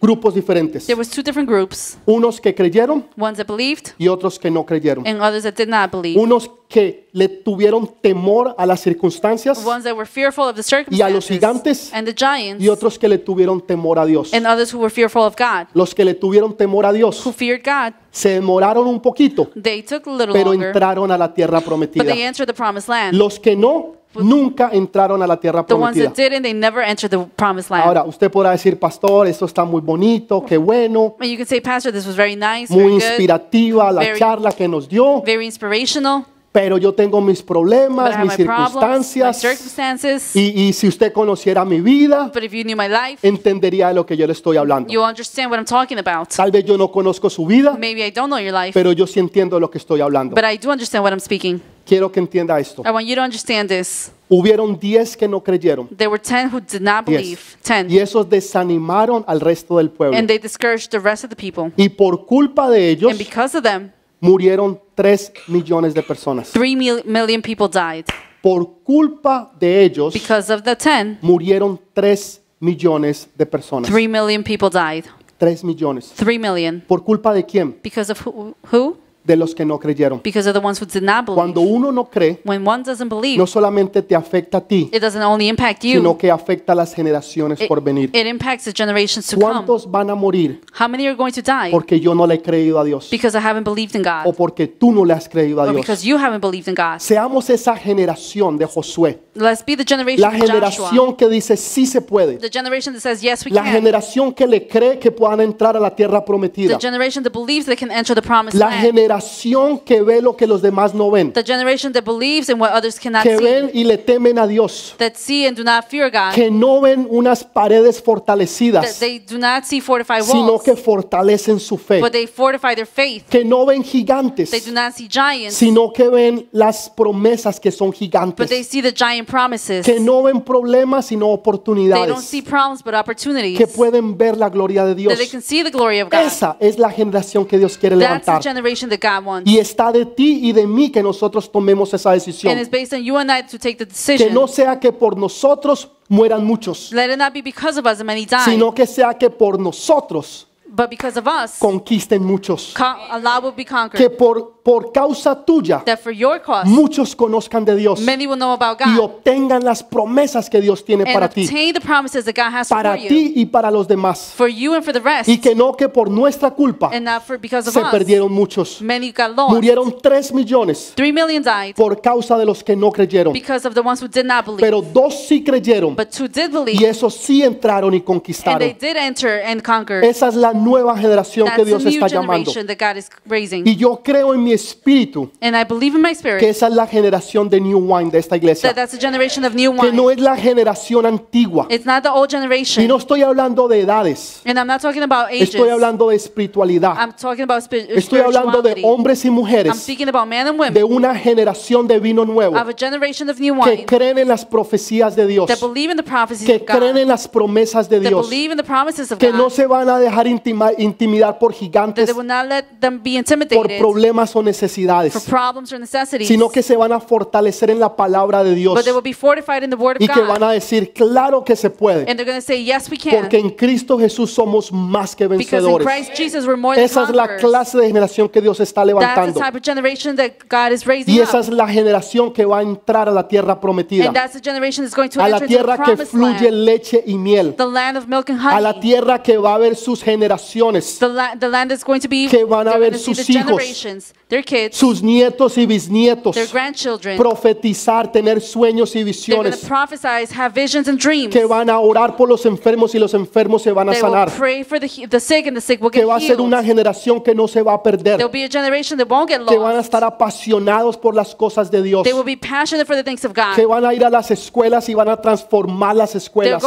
grupos diferentes. There was two different groups. Unos que creyeron Ones that believed y otros que no creyeron. and others that did not believe. Unos que le tuvieron temor a las circunstancias Ones that were fearful of the circumstances y a los gigantes and the giants. y otros que le tuvieron temor a Dios. and others who were fearful of God, Los que le tuvieron temor a Dios who feared God. se demoraron un poquito, They took a little pero longer, entraron a la tierra but they entered the promised land. Los que no nunca entraron a la tierra prometida. Ahora, usted podrá decir, pastor, esto está muy bonito, qué bueno, muy inspirativa la charla que nos dio, pero yo tengo mis problemas, mis circunstancias. y, si usted conociera mi vida, entendería de lo que yo le estoy hablando. Tal vez yo no conozco su vida, pero yo sí entiendo lo que estoy hablando. Quiero que entienda esto. Hubieron 10 que no creyeron. Y esos desanimaron al resto del pueblo. y por culpa de ellos, murieron 3 millones de personas. 3 mil- million people died. Por culpa de ellos Because of the 10, murieron 3 millones de personas. 3 million people died. 3 millones. 3 million. ¿Por culpa de quién? Because of who? who? de los que no creyeron. Because of the ones who did not believe. Cuando uno no cree, When one doesn't believe, no solamente te afecta a ti, it doesn't only impact you, sino que afecta a las generaciones it, por venir. It impacts the generations to come. ¿Cuántos van a morir? How many are going to die? Porque yo no le he creído a Dios. Because I haven't believed in God. O porque tú no le has creído a Dios. Because you haven't believed in God. Seamos esa generación de Josué. Let's be the generation la generación que dice sí se puede. The generation that says, yes, we la can. generación que le cree que puedan entrar a la tierra prometida. The generation that believes they can enter the promised la generación generación que ve lo que los demás no ven. The generation that believes in what others cannot que see. ven y le temen a Dios. That see and do not fear God. Que no ven unas paredes fortalecidas. That they do not see fortified walls. Sino que fortalecen su fe. But they fortify their faith. Que no ven gigantes. They do not see giants. Sino que ven las promesas que son gigantes. But they see the giant promises. Que no ven problemas sino oportunidades. They don't see problems but opportunities. Que pueden ver la gloria de Dios. That they can see the glory of God. Esa es la generación que Dios quiere levantar. That's The generation that y está de ti y de mí que nosotros tomemos esa decisión. Que no sea que por nosotros mueran muchos, sino que sea que por nosotros but because of us, conquisten muchos. will be conquered. Que por, por causa tuya muchos conozcan de Dios y obtengan las promesas que Dios tiene para ti. para ti y para los demás. y que no que por nuestra culpa se perdieron muchos. Murieron tres millones por causa de los que no creyeron. Pero dos sí creyeron y esos sí entraron y conquistaron. Esa es la nueva nueva generación que Dios está llamando. Y yo creo en mi espíritu que esa es la generación de New Wine de esta iglesia. Que no es la generación antigua. Y no estoy hablando de edades. Estoy hablando de espiritualidad. Estoy hablando de hombres y mujeres de una generación de vino nuevo que creen en las profecías de Dios, que creen en las promesas de Dios, que no se van a dejar intimidar intimidar por gigantes, por problemas o necesidades, sino que se van a fortalecer en la palabra de Dios y que van a decir, claro que se puede, porque en Cristo Jesús somos más que vencedores. Esa es la clase de generación que Dios está levantando. Y esa es la generación que va a entrar a la tierra prometida. A la tierra que fluye leche y miel. A la tierra que va a ver sus generaciones que van a ver sus hijos, sus nietos y bisnietos, profetizar, tener sueños y visiones, que van a orar por los enfermos y los enfermos se van a sanar, que va a ser una generación que no se va a perder, que van a estar apasionados por las cosas de Dios, que van a ir a las escuelas y van a transformar las escuelas,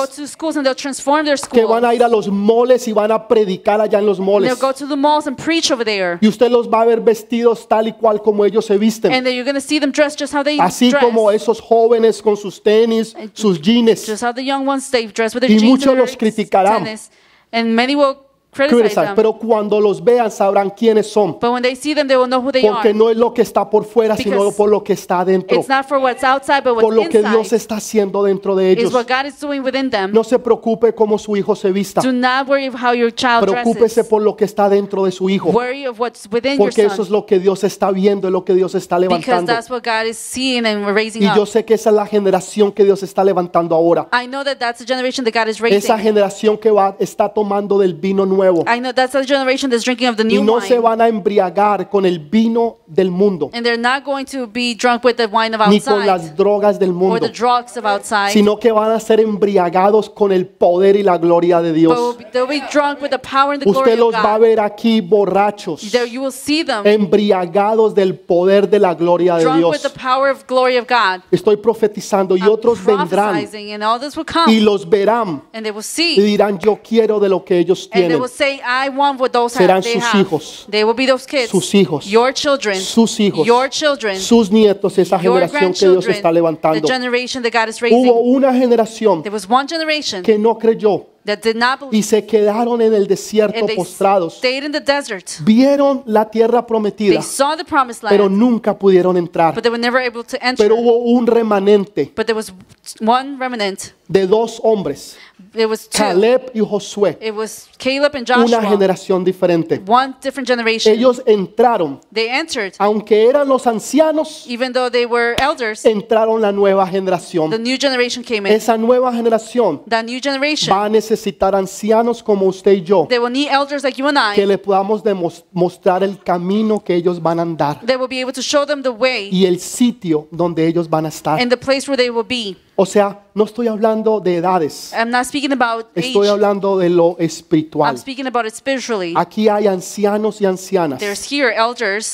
que van a ir a los moles y van a predicar en los moles. Y usted los va a ver vestidos tal y cual como ellos se visten. Así como esos jóvenes con sus tenis, sus jeans. y muchos los criticarán pero cuando los vean sabrán quiénes son. Porque no es lo que está por fuera, sino por lo que está dentro. por lo que Dios está haciendo dentro de ellos. No se preocupe cómo su hijo se vista. Preocúpese por lo que está dentro de su hijo. Porque eso es lo que Dios está viendo, y lo que Dios está levantando. Y yo sé que esa es la generación que Dios está levantando ahora. Esa generación que va, está tomando del vino nuevo that's a generation that's drinking of the new y no se van a embriagar con el vino del mundo. And con las drogas del mundo. Sino que van a ser embriagados con el poder y la gloria de Dios. Usted los va a ver aquí borrachos. embriagados del poder de la gloria de Dios. Estoy profetizando y otros vendrán. Y los verán. Y dirán yo quiero de lo que ellos tienen say, I want those serán they sus hijos, be those kids. sus hijos, Your children. sus hijos, Your children. sus nietos, esa generación que Dios está levantando. Hubo una generación que no creyó y se quedaron en el desierto postrados. Vieron la tierra prometida, pero nunca pudieron entrar. but they were never Pero hubo un remanente But there was one de dos hombres, it was two. Caleb y Josué, it was Caleb and Joshua, una generación diferente. One different generation. Ellos entraron, they entered, aunque eran los ancianos, even though they were elders, entraron la nueva generación. The new generation came in. Esa nueva generación That new generation, va a necesitar ancianos como usted y yo, they will need elders like you and I, que le podamos mostrar el camino que ellos van a andar they will be able to show them the way, y el sitio donde ellos van a estar. And the place where they will be. O sea, no estoy hablando de edades. Estoy hablando de lo espiritual. Aquí hay ancianos y ancianas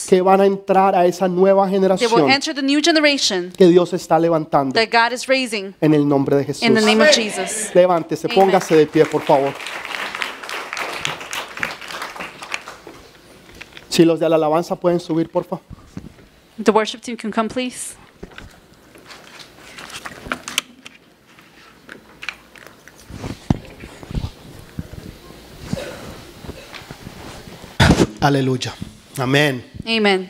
que van a entrar a esa nueva generación que Dios está levantando en el nombre de Jesús. Levántese, póngase de pie, por favor. Si los de la alabanza pueden subir, por favor. The worship team can come, please. Aleluya. Amén. Amen.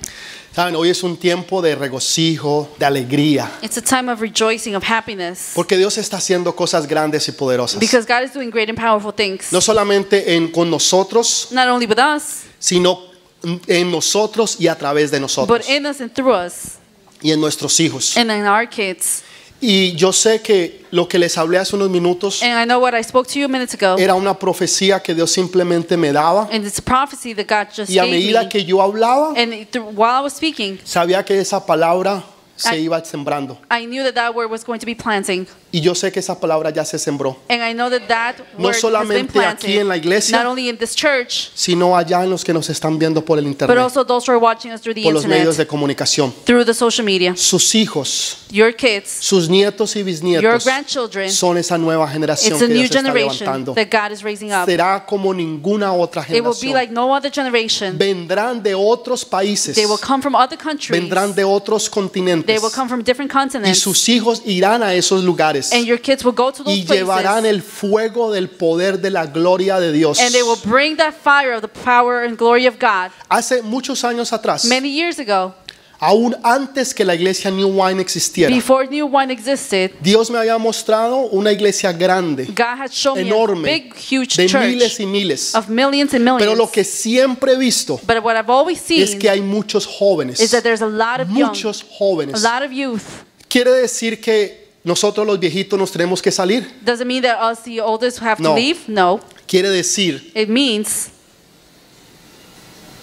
Saben, hoy es un tiempo de regocijo, de alegría. It's a time of rejoicing, of happiness. Porque Dios está haciendo cosas grandes y poderosas. Because God is doing great and powerful things. No solamente en con nosotros, Not only with us, sino en nosotros y a través de nosotros. But in us and through us. Y en nuestros hijos. And in our kids. Y yo sé que lo que les hablé hace unos minutos era una profecía que Dios simplemente me daba. y a medida que yo hablaba, sabía que esa palabra se I, iba sembrando. I knew that that word was going to be planting. Y yo sé que esa palabra ya se sembró. And I know that that no word solamente has been aquí en la iglesia, not only in this church, sino allá en los que nos están viendo por el internet, but also those who are watching us through the por los medios de comunicación, through the social media. Sus hijos, your kids, sus nietos y bisnietos, your grandchildren, son esa nueva generación que a Dios new está levantando. That God is raising up. Será como ninguna otra generación. It will be like no other generation. Vendrán de otros países. They will come from other countries. Vendrán de otros continentes. They will come from different Y continents. sus hijos irán a esos lugares And your kids will go to those y llevarán places. el fuego del poder de la gloria de Dios. And they will bring that fire of the power and glory of God. Hace muchos años atrás, Many years ago, aún antes que la iglesia New Wine existiera. Dios me había mostrado una iglesia grande, enorme, de miles y miles. Pero lo que siempre he visto es que hay muchos jóvenes, muchos jóvenes. Quiere decir que nosotros los viejitos nos tenemos que salir. no. Quiere decir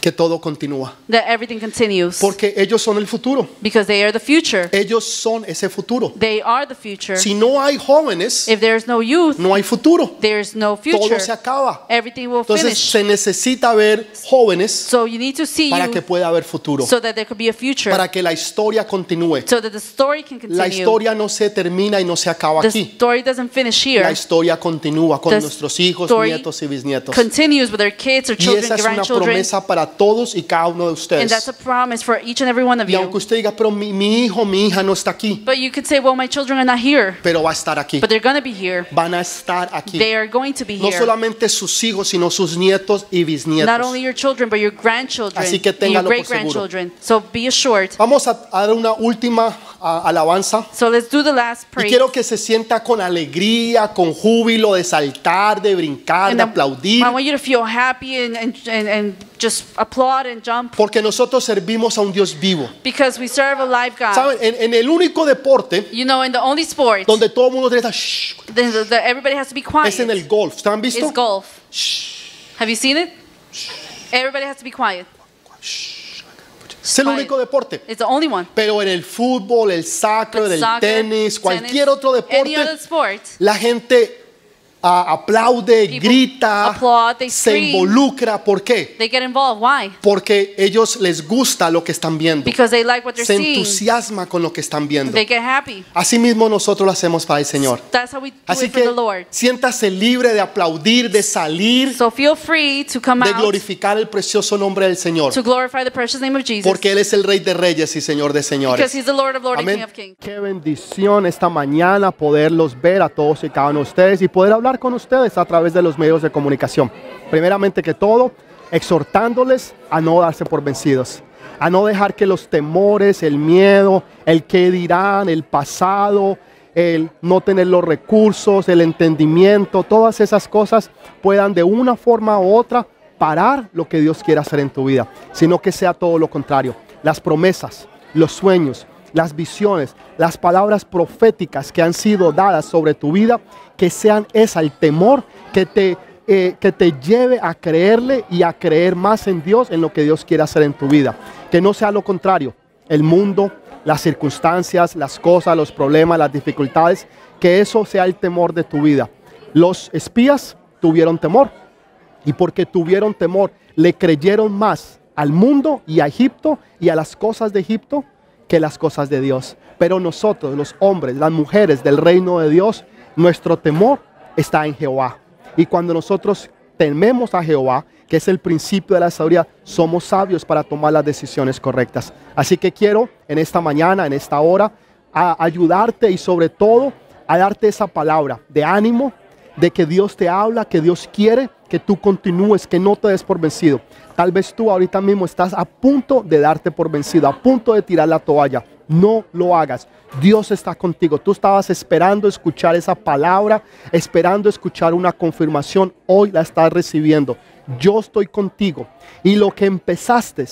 que todo continúa. That everything continues. Porque ellos son el futuro. Because they are the future. Ellos son ese futuro. They are the future. Si no hay jóvenes, If there's no, youth, no hay futuro. There's no future. Todo se acaba. Everything will Entonces finish. se necesita ver jóvenes so you need to see para que pueda haber futuro. So that there could be a future. Para que la historia continúe. So that the story can continue. La historia no se termina y no se acaba the aquí. Story doesn't finish here. La historia continúa con the nuestros hijos, nietos y bisnietos. Continues with their kids or children, y esa es una promesa para todos y cada uno de And that's ustedes. a promise for each and every one of Y aunque usted diga, pero mi, mi hijo, mi hija no está aquí, But you could say, well, my children are not here, pero va a estar aquí. but they're going to be here. Van a estar aquí. They are going to be here. No solamente sus hijos, sino sus nietos y bisnietos. Not only your children, but your grandchildren, Así que and téngalo your great grandchildren. So be assured. Vamos a a dar una última ah, alabanza. So let's do the last Y quiero que se sienta con alegría, con júbilo, de saltar, de brincar, And de I- aplaudir. I want you to feel happy and, and, and, and just porque nosotros servimos a un Dios vivo. because we serve a live God. ¿Saben? En, en el único deporte You know, in the only sport, donde todo el mundo tiene esa shh, everybody has to be quiet. es en el golf. ¿Están visto? It's golf. Have you seen it? Everybody has to be quiet. Es el único deporte. It's the only one. Pero en el fútbol, el soccer, el tenis, cualquier otro deporte, la gente aplaude, grita, se involucra. ¿Por qué? Porque ellos les gusta lo que están viendo. se entusiasma con lo que están viendo. Así mismo nosotros lo hacemos para el Señor. Así que siéntase libre de aplaudir, de salir, de glorificar el precioso nombre del Señor. Porque Él es el Rey de Reyes y Señor de Señores. Qué bendición esta mañana poderlos ver a todos y cada uno de ustedes y poder hablar con ustedes a través de los medios de comunicación. Primeramente que todo, exhortándoles a no darse por vencidos, a no dejar que los temores, el miedo, el qué dirán, el pasado, el no tener los recursos, el entendimiento, todas esas cosas puedan de una forma u otra parar lo que Dios quiera hacer en tu vida, sino que sea todo lo contrario. Las promesas, los sueños, las visiones, las palabras proféticas que han sido dadas sobre tu vida, que sean esa, el temor que te, eh, que te lleve a creerle y a creer más en Dios, en lo que Dios quiere hacer en tu vida. Que no sea lo contrario, el mundo, las circunstancias, las cosas, los problemas, las dificultades, que eso sea el temor de tu vida. Los espías tuvieron temor y porque tuvieron temor, le creyeron más al mundo y a Egipto y a las cosas de Egipto que las cosas de Dios. Pero nosotros, los hombres, las mujeres del reino de Dios, nuestro temor está en Jehová. Y cuando nosotros tememos a Jehová, que es el principio de la sabiduría, somos sabios para tomar las decisiones correctas. Así que quiero en esta mañana, en esta hora, a ayudarte y sobre todo a darte esa palabra de ánimo, de que Dios te habla, que Dios quiere que tú continúes, que no te des por vencido. Tal vez tú ahorita mismo estás a punto de darte por vencido, a punto de tirar la toalla. No lo hagas. Dios está contigo. Tú estabas esperando escuchar esa palabra, esperando escuchar una confirmación. Hoy la estás recibiendo. Yo estoy contigo. Y lo que empezaste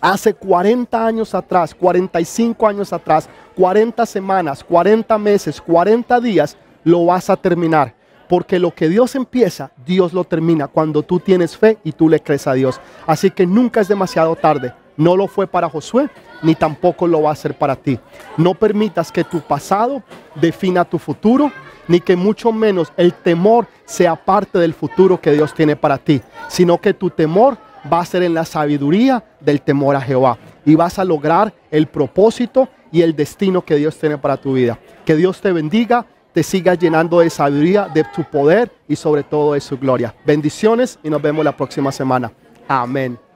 hace 40 años atrás, 45 años atrás, 40 semanas, 40 meses, 40 días, lo vas a terminar. Porque lo que Dios empieza, Dios lo termina cuando tú tienes fe y tú le crees a Dios. Así que nunca es demasiado tarde. No lo fue para Josué, ni tampoco lo va a ser para ti. No permitas que tu pasado defina tu futuro, ni que mucho menos el temor sea parte del futuro que Dios tiene para ti, sino que tu temor va a ser en la sabiduría del temor a Jehová y vas a lograr el propósito y el destino que Dios tiene para tu vida. Que Dios te bendiga te sigas llenando de sabiduría, de tu poder y sobre todo de su gloria. Bendiciones y nos vemos la próxima semana. Amén.